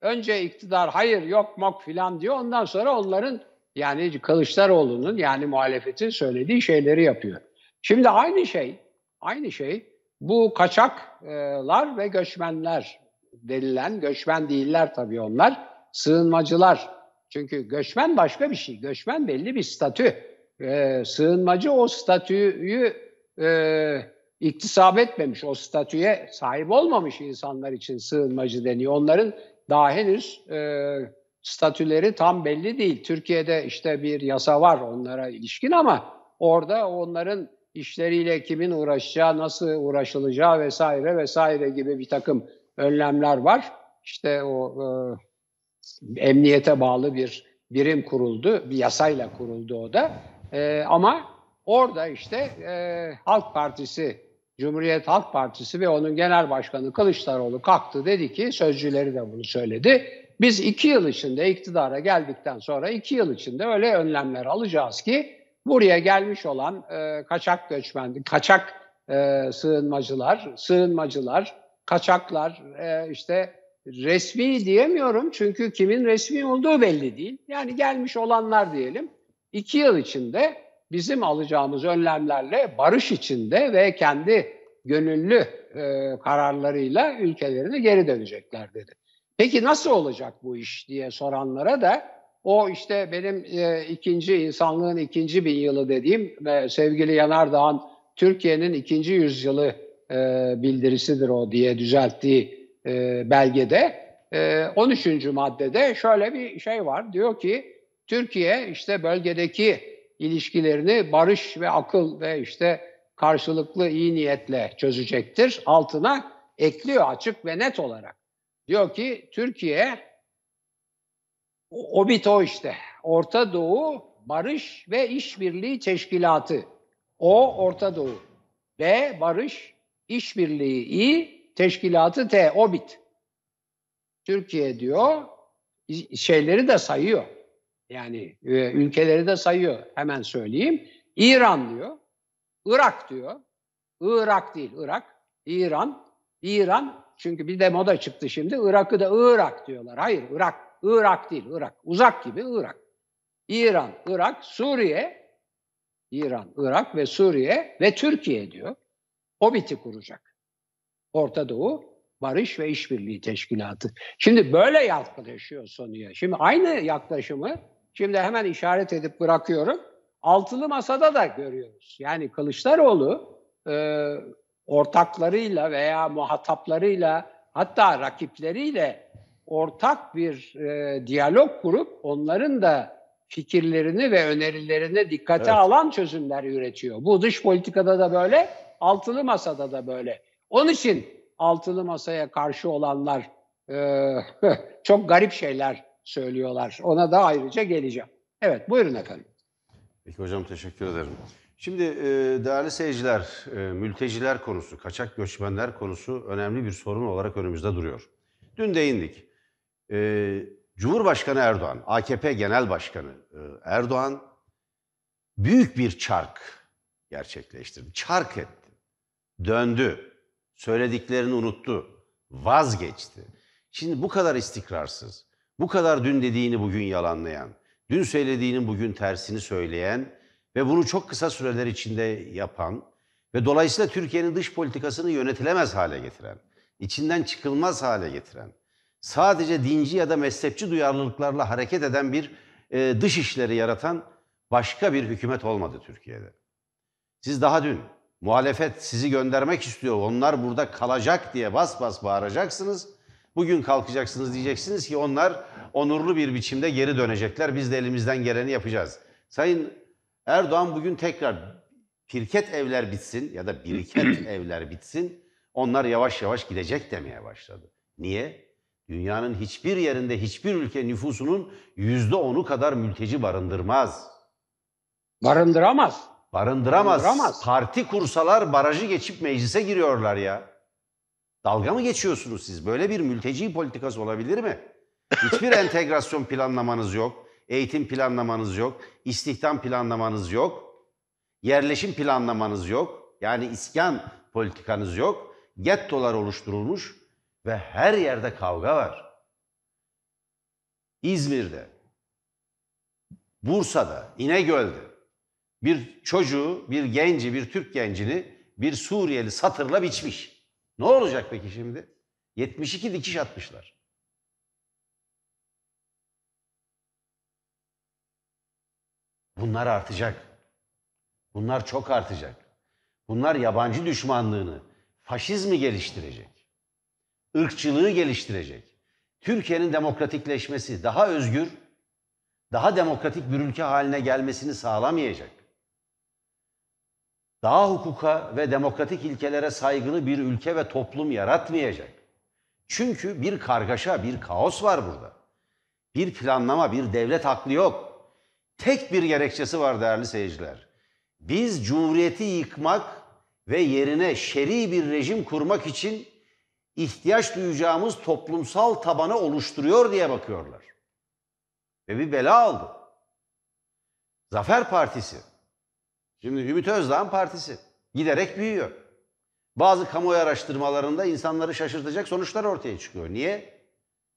Önce iktidar hayır yok mok filan diyor. Ondan sonra onların yani Kılıçdaroğlu'nun yani muhalefetin söylediği şeyleri yapıyor. Şimdi aynı şey, aynı şey bu kaçaklar ve göçmenler denilen, göçmen değiller tabii onlar, sığınmacılar. Çünkü göçmen başka bir şey, göçmen belli bir statü. Ee, sığınmacı o statüyü e, iktisap etmemiş, o statüye sahip olmamış insanlar için sığınmacı deniyor. Onların daha henüz e, statüleri tam belli değil. Türkiye'de işte bir yasa var onlara ilişkin ama orada onların işleriyle kimin uğraşacağı, nasıl uğraşılacağı vesaire vesaire gibi bir takım önlemler var. İşte o e, emniyete bağlı bir birim kuruldu, bir yasayla kuruldu o da. E, ama orada işte e, Halk Partisi, Cumhuriyet Halk Partisi ve onun genel başkanı Kılıçdaroğlu kalktı dedi ki, sözcüleri de bunu söyledi biz iki yıl içinde iktidara geldikten sonra iki yıl içinde öyle önlemler alacağız ki buraya gelmiş olan e, kaçak göçmen, kaçak e, sığınmacılar, sığınmacılar, kaçaklar e, işte resmi diyemiyorum çünkü kimin resmi olduğu belli değil. Yani gelmiş olanlar diyelim iki yıl içinde bizim alacağımız önlemlerle barış içinde ve kendi gönüllü e, kararlarıyla ülkelerine geri dönecekler dedi. Peki nasıl olacak bu iş diye soranlara da o işte benim e, ikinci insanlığın ikinci bin yılı dediğim ve sevgili Yanardağ'ın Türkiye'nin ikinci yüzyılı e, bildirisidir o diye düzelttiği e, belgede. E, 13. maddede şöyle bir şey var. Diyor ki Türkiye işte bölgedeki ilişkilerini barış ve akıl ve işte karşılıklı iyi niyetle çözecektir. Altına ekliyor açık ve net olarak. Diyor ki Türkiye Obito işte. Orta Doğu Barış ve İşbirliği Teşkilatı. O Orta Doğu. B Barış İşbirliği İ Teşkilatı T Obit Türkiye diyor şeyleri de sayıyor. Yani e, ülkeleri de sayıyor. Hemen söyleyeyim. İran diyor. Irak diyor. Irak değil Irak. İran. İran çünkü bir de moda çıktı şimdi. Irak'ı da Irak diyorlar. Hayır Irak. Irak değil Irak. Uzak gibi Irak. İran, Irak, Suriye, İran, Irak ve Suriye ve Türkiye diyor. O biti kuracak. Orta Doğu Barış ve İşbirliği Teşkilatı. Şimdi böyle yaklaşıyor Sonu'ya. Şimdi aynı yaklaşımı şimdi hemen işaret edip bırakıyorum. Altılı Masa'da da görüyoruz. Yani Kılıçdaroğlu ortaklarıyla veya muhataplarıyla hatta rakipleriyle ortak bir e, diyalog kurup onların da fikirlerini ve önerilerini dikkate evet. alan çözümler üretiyor. Bu dış politikada da böyle, altılı masada da böyle. Onun için altılı masaya karşı olanlar e, çok garip şeyler söylüyorlar. Ona da ayrıca geleceğim. Evet, buyurun efendim. Peki hocam teşekkür ederim. Şimdi e, değerli seyirciler, e, mülteciler konusu, kaçak göçmenler konusu önemli bir sorun olarak önümüzde duruyor. Dün değindik. E, Cumhurbaşkanı Erdoğan, AKP Genel Başkanı Erdoğan büyük bir çark gerçekleştirdi. Çark etti. Döndü. Söylediklerini unuttu. Vazgeçti. Şimdi bu kadar istikrarsız, bu kadar dün dediğini bugün yalanlayan, dün söylediğinin bugün tersini söyleyen ve bunu çok kısa süreler içinde yapan ve dolayısıyla Türkiye'nin dış politikasını yönetilemez hale getiren, içinden çıkılmaz hale getiren, sadece dinci ya da mezhepçi duyarlılıklarla hareket eden bir e, dış işleri yaratan başka bir hükümet olmadı Türkiye'de. Siz daha dün muhalefet sizi göndermek istiyor, onlar burada kalacak diye bas bas bağıracaksınız. Bugün kalkacaksınız diyeceksiniz ki onlar onurlu bir biçimde geri dönecekler. Biz de elimizden geleni yapacağız. Sayın Erdoğan bugün tekrar pirket evler bitsin ya da biriket evler bitsin onlar yavaş yavaş gidecek demeye başladı. Niye? Dünyanın hiçbir yerinde hiçbir ülke nüfusunun yüzde onu kadar mülteci barındırmaz. Barındıramaz. Barındıramaz. Barındıramaz. Parti kursalar barajı geçip meclise giriyorlar ya. Dalga mı geçiyorsunuz siz? Böyle bir mülteci politikası olabilir mi? Hiçbir entegrasyon planlamanız yok. Eğitim planlamanız yok. istihdam planlamanız yok. Yerleşim planlamanız yok. Yani iskan politikanız yok. Gettolar oluşturulmuş ve her yerde kavga var. İzmir'de, Bursa'da, İnegöl'de bir çocuğu, bir genci, bir Türk gencini bir Suriyeli satırla biçmiş. Ne olacak peki şimdi? 72 dikiş atmışlar. Bunlar artacak. Bunlar çok artacak. Bunlar yabancı düşmanlığını, faşizmi geliştirecek. Irkçılığı geliştirecek. Türkiye'nin demokratikleşmesi, daha özgür, daha demokratik bir ülke haline gelmesini sağlamayacak. Daha hukuka ve demokratik ilkelere saygılı bir ülke ve toplum yaratmayacak. Çünkü bir kargaşa, bir kaos var burada. Bir planlama, bir devlet aklı yok tek bir gerekçesi var değerli seyirciler. Biz cumhuriyeti yıkmak ve yerine şer'i bir rejim kurmak için ihtiyaç duyacağımız toplumsal tabanı oluşturuyor diye bakıyorlar. Ve bir bela aldı. Zafer Partisi. Şimdi Ümit Özdağ'ın partisi giderek büyüyor. Bazı kamuoyu araştırmalarında insanları şaşırtacak sonuçlar ortaya çıkıyor. Niye?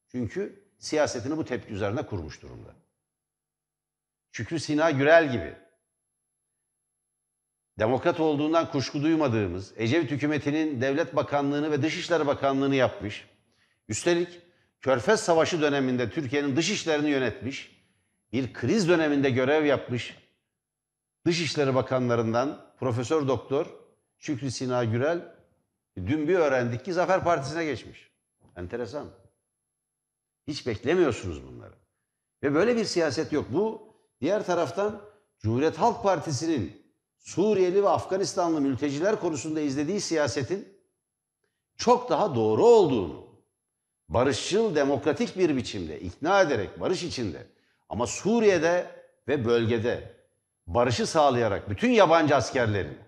Çünkü siyasetini bu tepki üzerine kurmuş durumda. Şükrü Sina Gürel gibi demokrat olduğundan kuşku duymadığımız Ecevit hükümetinin devlet bakanlığını ve dışişleri bakanlığını yapmış. Üstelik Körfez Savaşı döneminde Türkiye'nin dış işlerini yönetmiş, bir kriz döneminde görev yapmış Dışişleri Bakanlarından Profesör Doktor Şükrü Sina Gürel dün bir öğrendik ki Zafer Partisi'ne geçmiş. Enteresan. Hiç beklemiyorsunuz bunları. Ve böyle bir siyaset yok. Bu Diğer taraftan Cumhuriyet Halk Partisi'nin Suriyeli ve Afganistanlı mülteciler konusunda izlediği siyasetin çok daha doğru olduğunu, barışçıl, demokratik bir biçimde ikna ederek barış içinde ama Suriye'de ve bölgede barışı sağlayarak bütün yabancı askerlerin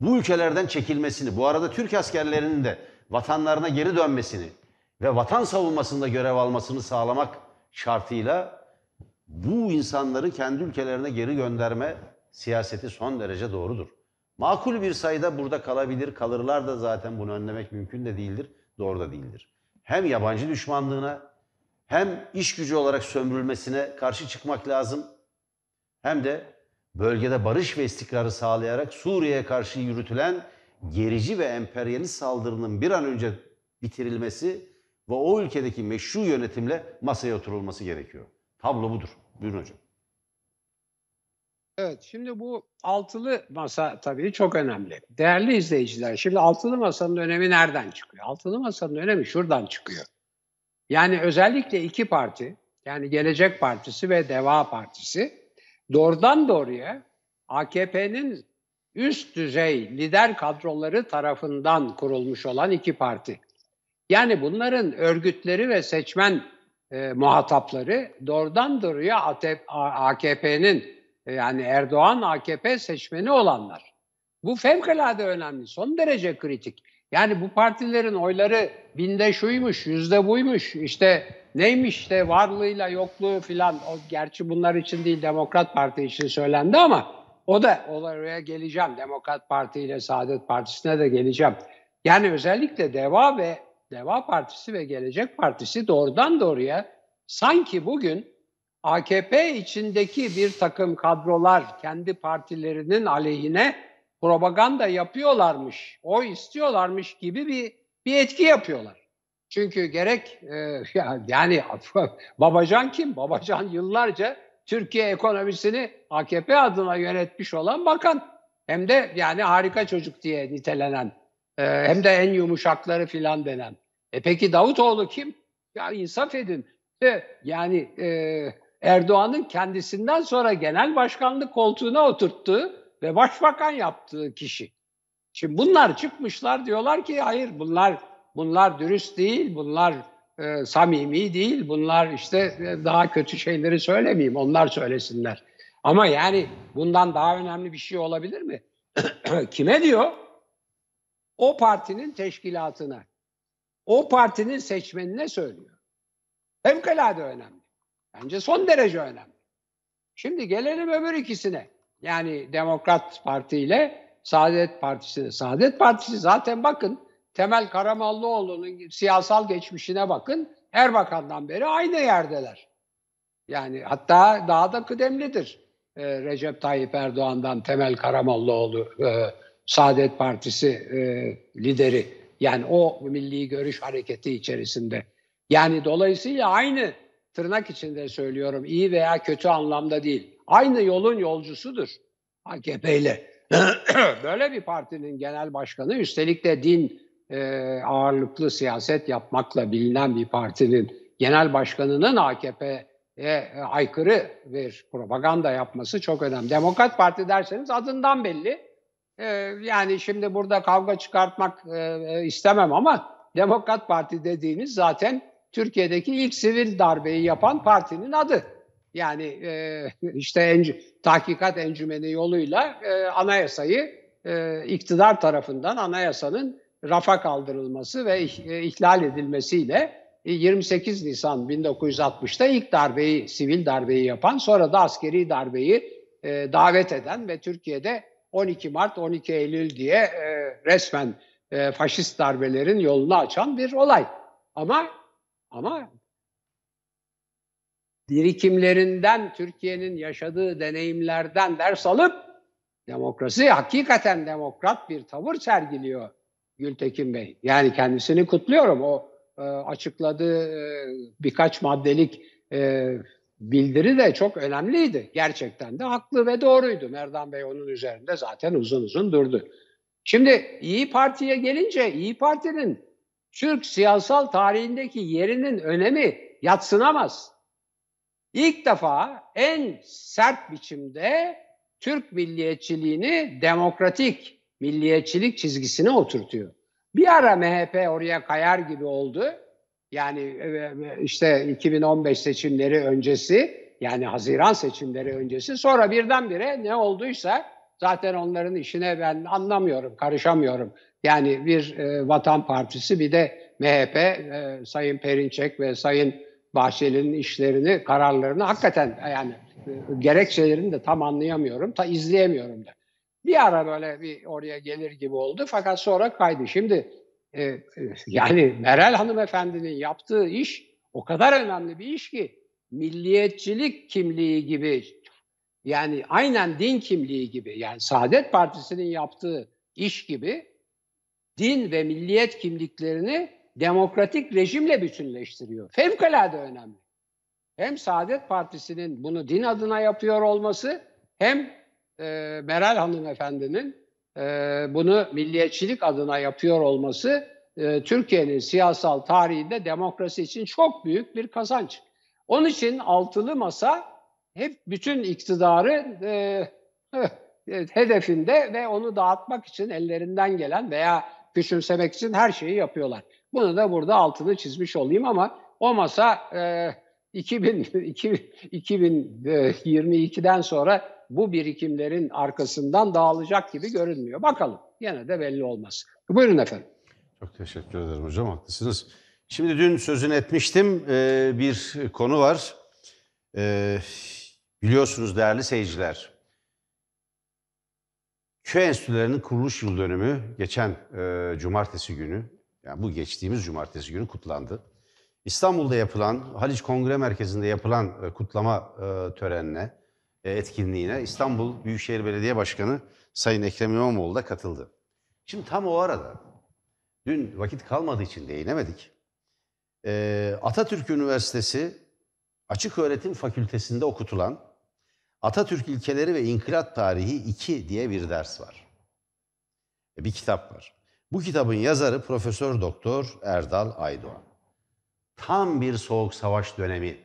bu ülkelerden çekilmesini, bu arada Türk askerlerinin de vatanlarına geri dönmesini ve vatan savunmasında görev almasını sağlamak şartıyla bu insanları kendi ülkelerine geri gönderme siyaseti son derece doğrudur. Makul bir sayıda burada kalabilir, kalırlar da zaten bunu önlemek mümkün de değildir, doğru da değildir. Hem yabancı düşmanlığına hem iş gücü olarak sömürülmesine karşı çıkmak lazım. Hem de bölgede barış ve istikrarı sağlayarak Suriye'ye karşı yürütülen gerici ve emperyalist saldırının bir an önce bitirilmesi ve o ülkedeki meşru yönetimle masaya oturulması gerekiyor. Tablo budur. Buyurun hocam. Evet, şimdi bu altılı masa tabii çok önemli. Değerli izleyiciler, şimdi altılı masanın önemi nereden çıkıyor? Altılı masanın önemi şuradan çıkıyor. Yani özellikle iki parti, yani Gelecek Partisi ve Deva Partisi doğrudan doğruya AKP'nin üst düzey lider kadroları tarafından kurulmuş olan iki parti. Yani bunların örgütleri ve seçmen e, muhatapları doğrudan doğruya AKP'nin e, yani Erdoğan AKP seçmeni olanlar. Bu fevkalade önemli, son derece kritik. Yani bu partilerin oyları binde şuymuş, yüzde buymuş, işte neymiş de varlığıyla yokluğu filan. O, gerçi bunlar için değil Demokrat Parti için söylendi ama o da oraya geleceğim. Demokrat Parti ile Saadet Partisi'ne de geleceğim. Yani özellikle DEVA ve Deva Partisi ve Gelecek Partisi doğrudan doğruya sanki bugün AKP içindeki bir takım kadrolar kendi partilerinin aleyhine propaganda yapıyorlarmış, o istiyorlarmış gibi bir bir etki yapıyorlar. Çünkü gerek e, yani Babacan kim? Babacan yıllarca Türkiye ekonomisini AKP adına yönetmiş olan bakan. Hem de yani harika çocuk diye nitelenen e, hem de en yumuşakları filan denen. E peki Davutoğlu kim? Ya insaf edin. E, yani e, Erdoğan'ın kendisinden sonra genel başkanlık koltuğuna oturttuğu ve başbakan yaptığı kişi. Şimdi bunlar çıkmışlar diyorlar ki hayır bunlar bunlar dürüst değil, bunlar e, samimi değil, bunlar işte e, daha kötü şeyleri söylemeyeyim, onlar söylesinler. Ama yani bundan daha önemli bir şey olabilir mi? Kime diyor? O partinin teşkilatına o partinin seçmenine söylüyor. Hemkalade önemli. Bence son derece önemli. Şimdi gelelim öbür ikisine. Yani Demokrat Parti ile Saadet Partisi'ne. Saadet Partisi zaten bakın Temel Karamallıoğlu'nun siyasal geçmişine bakın. Erbakan'dan beri aynı yerdeler. Yani hatta daha da kıdemlidir. E, Recep Tayyip Erdoğan'dan Temel Karamallıoğlu e, Saadet Partisi e, lideri yani o milli görüş hareketi içerisinde. Yani dolayısıyla aynı tırnak içinde söylüyorum iyi veya kötü anlamda değil. Aynı yolun yolcusudur AKP ile. Böyle bir partinin genel başkanı üstelik de din e, ağırlıklı siyaset yapmakla bilinen bir partinin genel başkanının AKP'ye e, aykırı bir propaganda yapması çok önemli. Demokrat Parti derseniz adından belli ee, yani şimdi burada kavga çıkartmak e, e, istemem ama Demokrat Parti dediğiniz zaten Türkiye'deki ilk sivil darbeyi yapan partinin adı. Yani e, işte enc tahkikat encümeni yoluyla anayasayı iktidar tarafından anayasanın rafa kaldırılması ve ihlal edilmesiyle 28 Nisan 1960'ta ilk darbeyi, sivil darbeyi yapan, sonra da askeri darbeyi davet eden ve Türkiye'de 12 Mart, 12 Eylül diye e, resmen e, faşist darbelerin yolunu açan bir olay. Ama ama birikimlerinden, Türkiye'nin yaşadığı deneyimlerden ders alıp demokrasi hakikaten demokrat bir tavır sergiliyor Gültekin Bey. Yani kendisini kutluyorum. O e, açıkladığı e, birkaç maddelik e, bildiri de çok önemliydi. Gerçekten de haklı ve doğruydu. Merdan Bey onun üzerinde zaten uzun uzun durdu. Şimdi İyi Parti'ye gelince İyi Parti'nin Türk siyasal tarihindeki yerinin önemi yatsınamaz. İlk defa en sert biçimde Türk milliyetçiliğini demokratik milliyetçilik çizgisine oturtuyor. Bir ara MHP oraya kayar gibi oldu. Yani e, e, işte 2015 seçimleri öncesi yani Haziran seçimleri öncesi sonra birdenbire ne olduysa zaten onların işine ben anlamıyorum, karışamıyorum. Yani bir e, Vatan Partisi bir de MHP e, Sayın Perinçek ve Sayın Bahçeli'nin işlerini, kararlarını hakikaten e, yani e, gerekçelerini de tam anlayamıyorum, ta izleyemiyorum da. Bir ara böyle bir oraya gelir gibi oldu fakat sonra kaydı. Şimdi e, e, yani Meral Hanım Efendinin yaptığı iş o kadar önemli bir iş ki milliyetçilik kimliği gibi yani aynen din kimliği gibi yani Saadet Partisi'nin yaptığı iş gibi din ve milliyet kimliklerini demokratik rejimle bütünleştiriyor. Fevkalade önemli. Hem Saadet Partisi'nin bunu din adına yapıyor olması hem e, Meral Efendinin ee, bunu milliyetçilik adına yapıyor olması e, Türkiye'nin siyasal tarihinde demokrasi için çok büyük bir kazanç. Onun için altılı masa hep bütün iktidarı e, e, hedefinde ve onu dağıtmak için ellerinden gelen veya küçümsemek için her şeyi yapıyorlar. Bunu da burada altını çizmiş olayım ama o masa 2000, 2000, 2022'den sonra bu birikimlerin arkasından dağılacak gibi görünmüyor. Bakalım yine de belli olmaz. Buyurun efendim. Çok teşekkür ederim hocam haklısınız. Şimdi dün sözünü etmiştim ee, bir konu var. Ee, biliyorsunuz değerli seyirciler. Köy Enstitülerinin kuruluş yıl dönümü geçen e, cumartesi günü, yani bu geçtiğimiz cumartesi günü kutlandı. İstanbul'da yapılan, Haliç Kongre Merkezi'nde yapılan e, kutlama e, törenine e, etkinliğine İstanbul Büyükşehir Belediye Başkanı Sayın Ekrem İmamoğlu da katıldı. Şimdi tam o arada, dün vakit kalmadığı için değinemedik. E, Atatürk Üniversitesi Açık Öğretim Fakültesi'nde okutulan Atatürk İlkeleri ve İnkılap Tarihi 2 diye bir ders var. E, bir kitap var. Bu kitabın yazarı Profesör Doktor Erdal Aydoğan. Tam bir soğuk savaş dönemi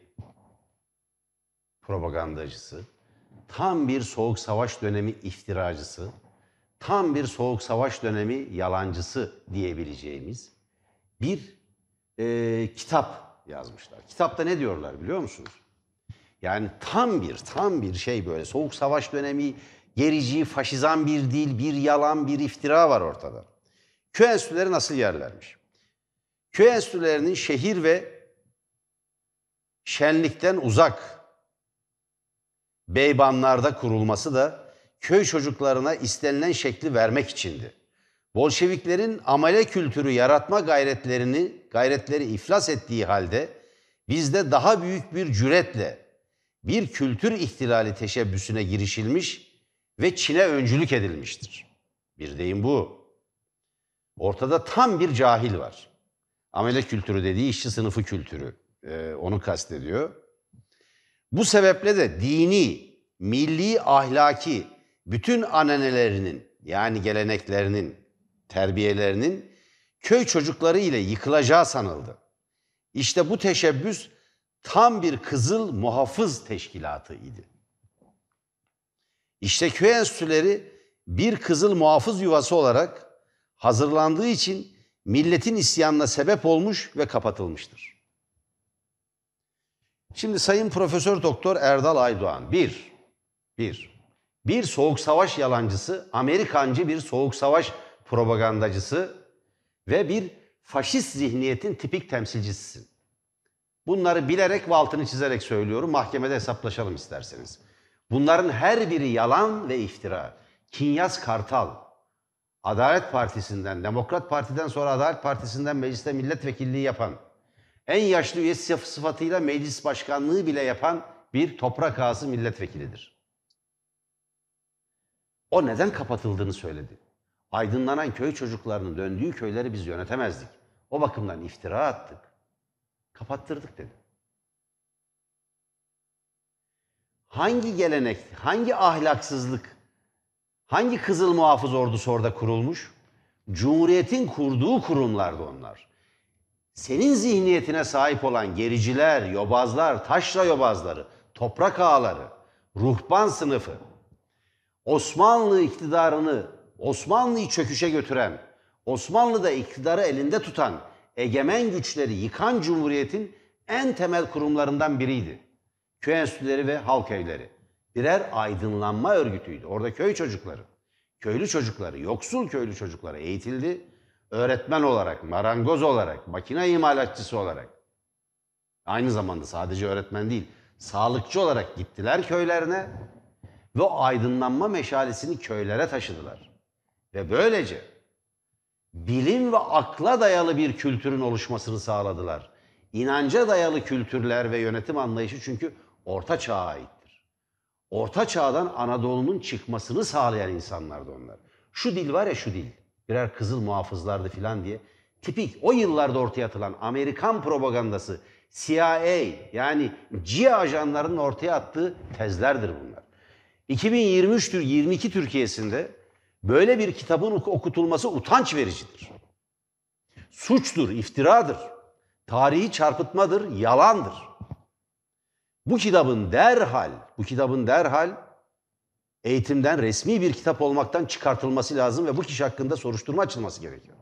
propagandacısı, tam bir soğuk savaş dönemi iftiracısı, tam bir soğuk savaş dönemi yalancısı diyebileceğimiz bir e, kitap yazmışlar. Kitapta ne diyorlar biliyor musunuz? Yani tam bir, tam bir şey böyle soğuk savaş dönemi gerici, faşizan bir dil, bir yalan, bir iftira var ortada. Köy enstitüleri nasıl yerlermiş? Köy enstitülerinin şehir ve şenlikten uzak beybanlarda kurulması da köy çocuklarına istenilen şekli vermek içindi. Bolşeviklerin amele kültürü yaratma gayretlerini gayretleri iflas ettiği halde bizde daha büyük bir cüretle bir kültür ihtilali teşebbüsüne girişilmiş ve Çin'e öncülük edilmiştir. Bir deyim bu. Ortada tam bir cahil var. Amele kültürü dediği işçi sınıfı kültürü. Ee, onu kastediyor. Bu sebeple de dini, milli, ahlaki bütün ananelerinin yani geleneklerinin, terbiyelerinin köy çocukları ile yıkılacağı sanıldı. İşte bu teşebbüs tam bir kızıl muhafız teşkilatı idi. İşte köy enstitüleri bir kızıl muhafız yuvası olarak hazırlandığı için milletin isyanına sebep olmuş ve kapatılmıştır. Şimdi Sayın Profesör Doktor Erdal Aydoğan bir, bir, bir soğuk savaş yalancısı, Amerikancı bir soğuk savaş propagandacısı ve bir faşist zihniyetin tipik temsilcisisin. Bunları bilerek ve altını çizerek söylüyorum. Mahkemede hesaplaşalım isterseniz. Bunların her biri yalan ve iftira. Kinyas Kartal, Adalet Partisi'nden, Demokrat Parti'den sonra Adalet Partisi'nden mecliste milletvekilliği yapan, en yaşlı üyesi sıfatıyla meclis başkanlığı bile yapan bir toprak ağası milletvekilidir. O neden kapatıldığını söyledi. Aydınlanan köy çocuklarının döndüğü köyleri biz yönetemezdik. O bakımdan iftira attık. Kapattırdık dedi. Hangi gelenek, hangi ahlaksızlık, hangi kızıl muhafız ordusu orada kurulmuş? Cumhuriyetin kurduğu kurumlardı onlar senin zihniyetine sahip olan gericiler, yobazlar, taşra yobazları, toprak ağaları, ruhban sınıfı, Osmanlı iktidarını, Osmanlı'yı çöküşe götüren, Osmanlı'da iktidarı elinde tutan egemen güçleri yıkan Cumhuriyet'in en temel kurumlarından biriydi. Köy enstitüleri ve halk evleri. Birer aydınlanma örgütüydü. Orada köy çocukları, köylü çocukları, yoksul köylü çocukları eğitildi öğretmen olarak, marangoz olarak, makine imalatçısı olarak aynı zamanda sadece öğretmen değil, sağlıkçı olarak gittiler köylerine ve aydınlanma meşalesini köylere taşıdılar. Ve böylece bilim ve akla dayalı bir kültürün oluşmasını sağladılar. İnanca dayalı kültürler ve yönetim anlayışı çünkü orta çağa aittir. Orta çağdan Anadolu'nun çıkmasını sağlayan insanlardı onlar. Şu dil var ya şu dil birer kızıl muhafızlardı filan diye. Tipik o yıllarda ortaya atılan Amerikan propagandası, CIA yani CIA ajanlarının ortaya attığı tezlerdir bunlar. 2023 22 Türkiye'sinde böyle bir kitabın okutulması utanç vericidir. Suçtur, iftiradır. Tarihi çarpıtmadır, yalandır. Bu kitabın derhal, bu kitabın derhal eğitimden resmi bir kitap olmaktan çıkartılması lazım ve bu kişi hakkında soruşturma açılması gerekiyor.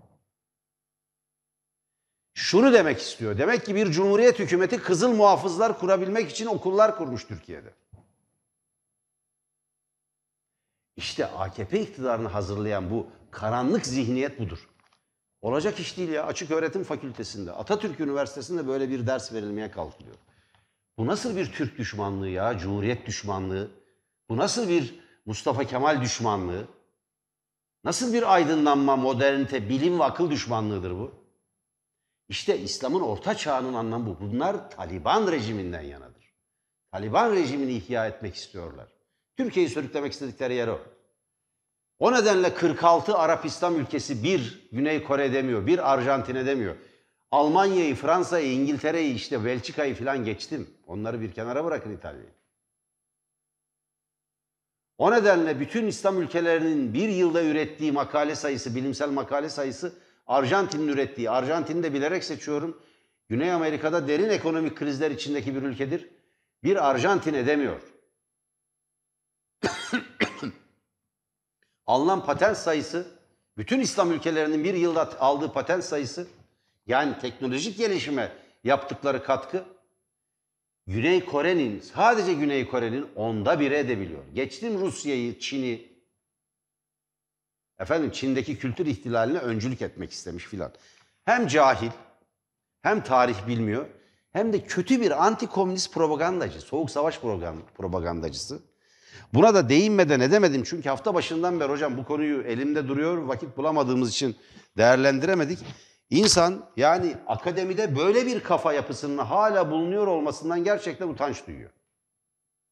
Şunu demek istiyor. Demek ki bir cumhuriyet hükümeti kızıl muhafızlar kurabilmek için okullar kurmuş Türkiye'de. İşte AKP iktidarını hazırlayan bu karanlık zihniyet budur. Olacak iş değil ya. Açık Öğretim Fakültesi'nde, Atatürk Üniversitesi'nde böyle bir ders verilmeye kalkılıyor. Bu nasıl bir Türk düşmanlığı ya, Cumhuriyet düşmanlığı? Bu nasıl bir Mustafa Kemal düşmanlığı, nasıl bir aydınlanma, modernite, bilim ve akıl düşmanlığıdır bu? İşte İslam'ın orta çağının anlamı bu. Bunlar Taliban rejiminden yanadır. Taliban rejimini ihya etmek istiyorlar. Türkiye'yi sürüklemek istedikleri yer o. O nedenle 46 Arap İslam ülkesi bir Güney Kore demiyor, bir Arjantin demiyor. Almanya'yı, Fransa'yı, İngiltere'yi, işte Belçika'yı falan geçtim. Onları bir kenara bırakın İtalya'yı. O nedenle bütün İslam ülkelerinin bir yılda ürettiği makale sayısı, bilimsel makale sayısı Arjantin'in ürettiği, Arjantin'i de bilerek seçiyorum. Güney Amerika'da derin ekonomik krizler içindeki bir ülkedir. Bir Arjantin edemiyor. Alınan patent sayısı, bütün İslam ülkelerinin bir yılda aldığı patent sayısı, yani teknolojik gelişime yaptıkları katkı Güney Kore'nin, sadece Güney Kore'nin onda biri edebiliyor. Geçtim Rusya'yı, Çin'i. Efendim Çin'deki kültür ihtilaline öncülük etmek istemiş filan. Hem cahil, hem tarih bilmiyor, hem de kötü bir anti-komünist propagandacı, soğuk savaş propagandacısı. Buna da değinmeden edemedim çünkü hafta başından beri hocam bu konuyu elimde duruyor, vakit bulamadığımız için değerlendiremedik. İnsan yani akademide böyle bir kafa yapısının hala bulunuyor olmasından gerçekten utanç duyuyor.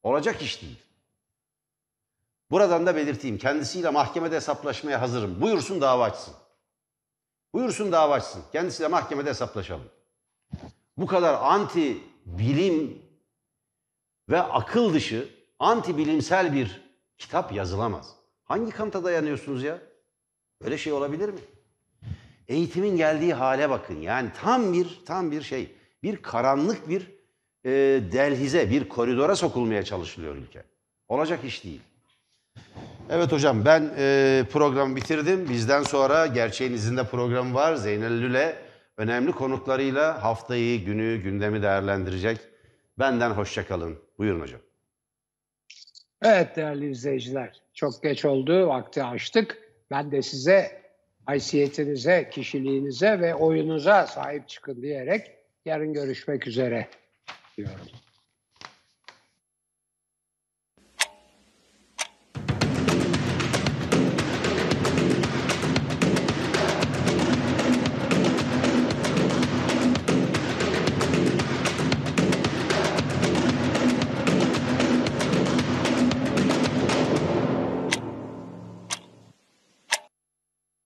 Olacak iş değil. Buradan da belirteyim. Kendisiyle mahkemede hesaplaşmaya hazırım. Buyursun dava açsın. Buyursun dava açsın. Kendisiyle mahkemede hesaplaşalım. Bu kadar anti bilim ve akıl dışı anti bilimsel bir kitap yazılamaz. Hangi kanıta dayanıyorsunuz ya? Böyle şey olabilir mi? Eğitimin geldiği hale bakın. Yani tam bir tam bir şey, bir karanlık bir e, delhize, bir koridora sokulmaya çalışılıyor ülke. Olacak iş değil. Evet hocam ben e, programı bitirdim. Bizden sonra Gerçeğin izinde program var. Zeynel Lüle önemli konuklarıyla haftayı, günü, gündemi değerlendirecek. Benden hoşçakalın. Buyurun hocam. Evet değerli izleyiciler çok geç oldu vakti açtık. Ben de size haysiyetinize, kişiliğinize ve oyunuza sahip çıkın diyerek yarın görüşmek üzere diyorum.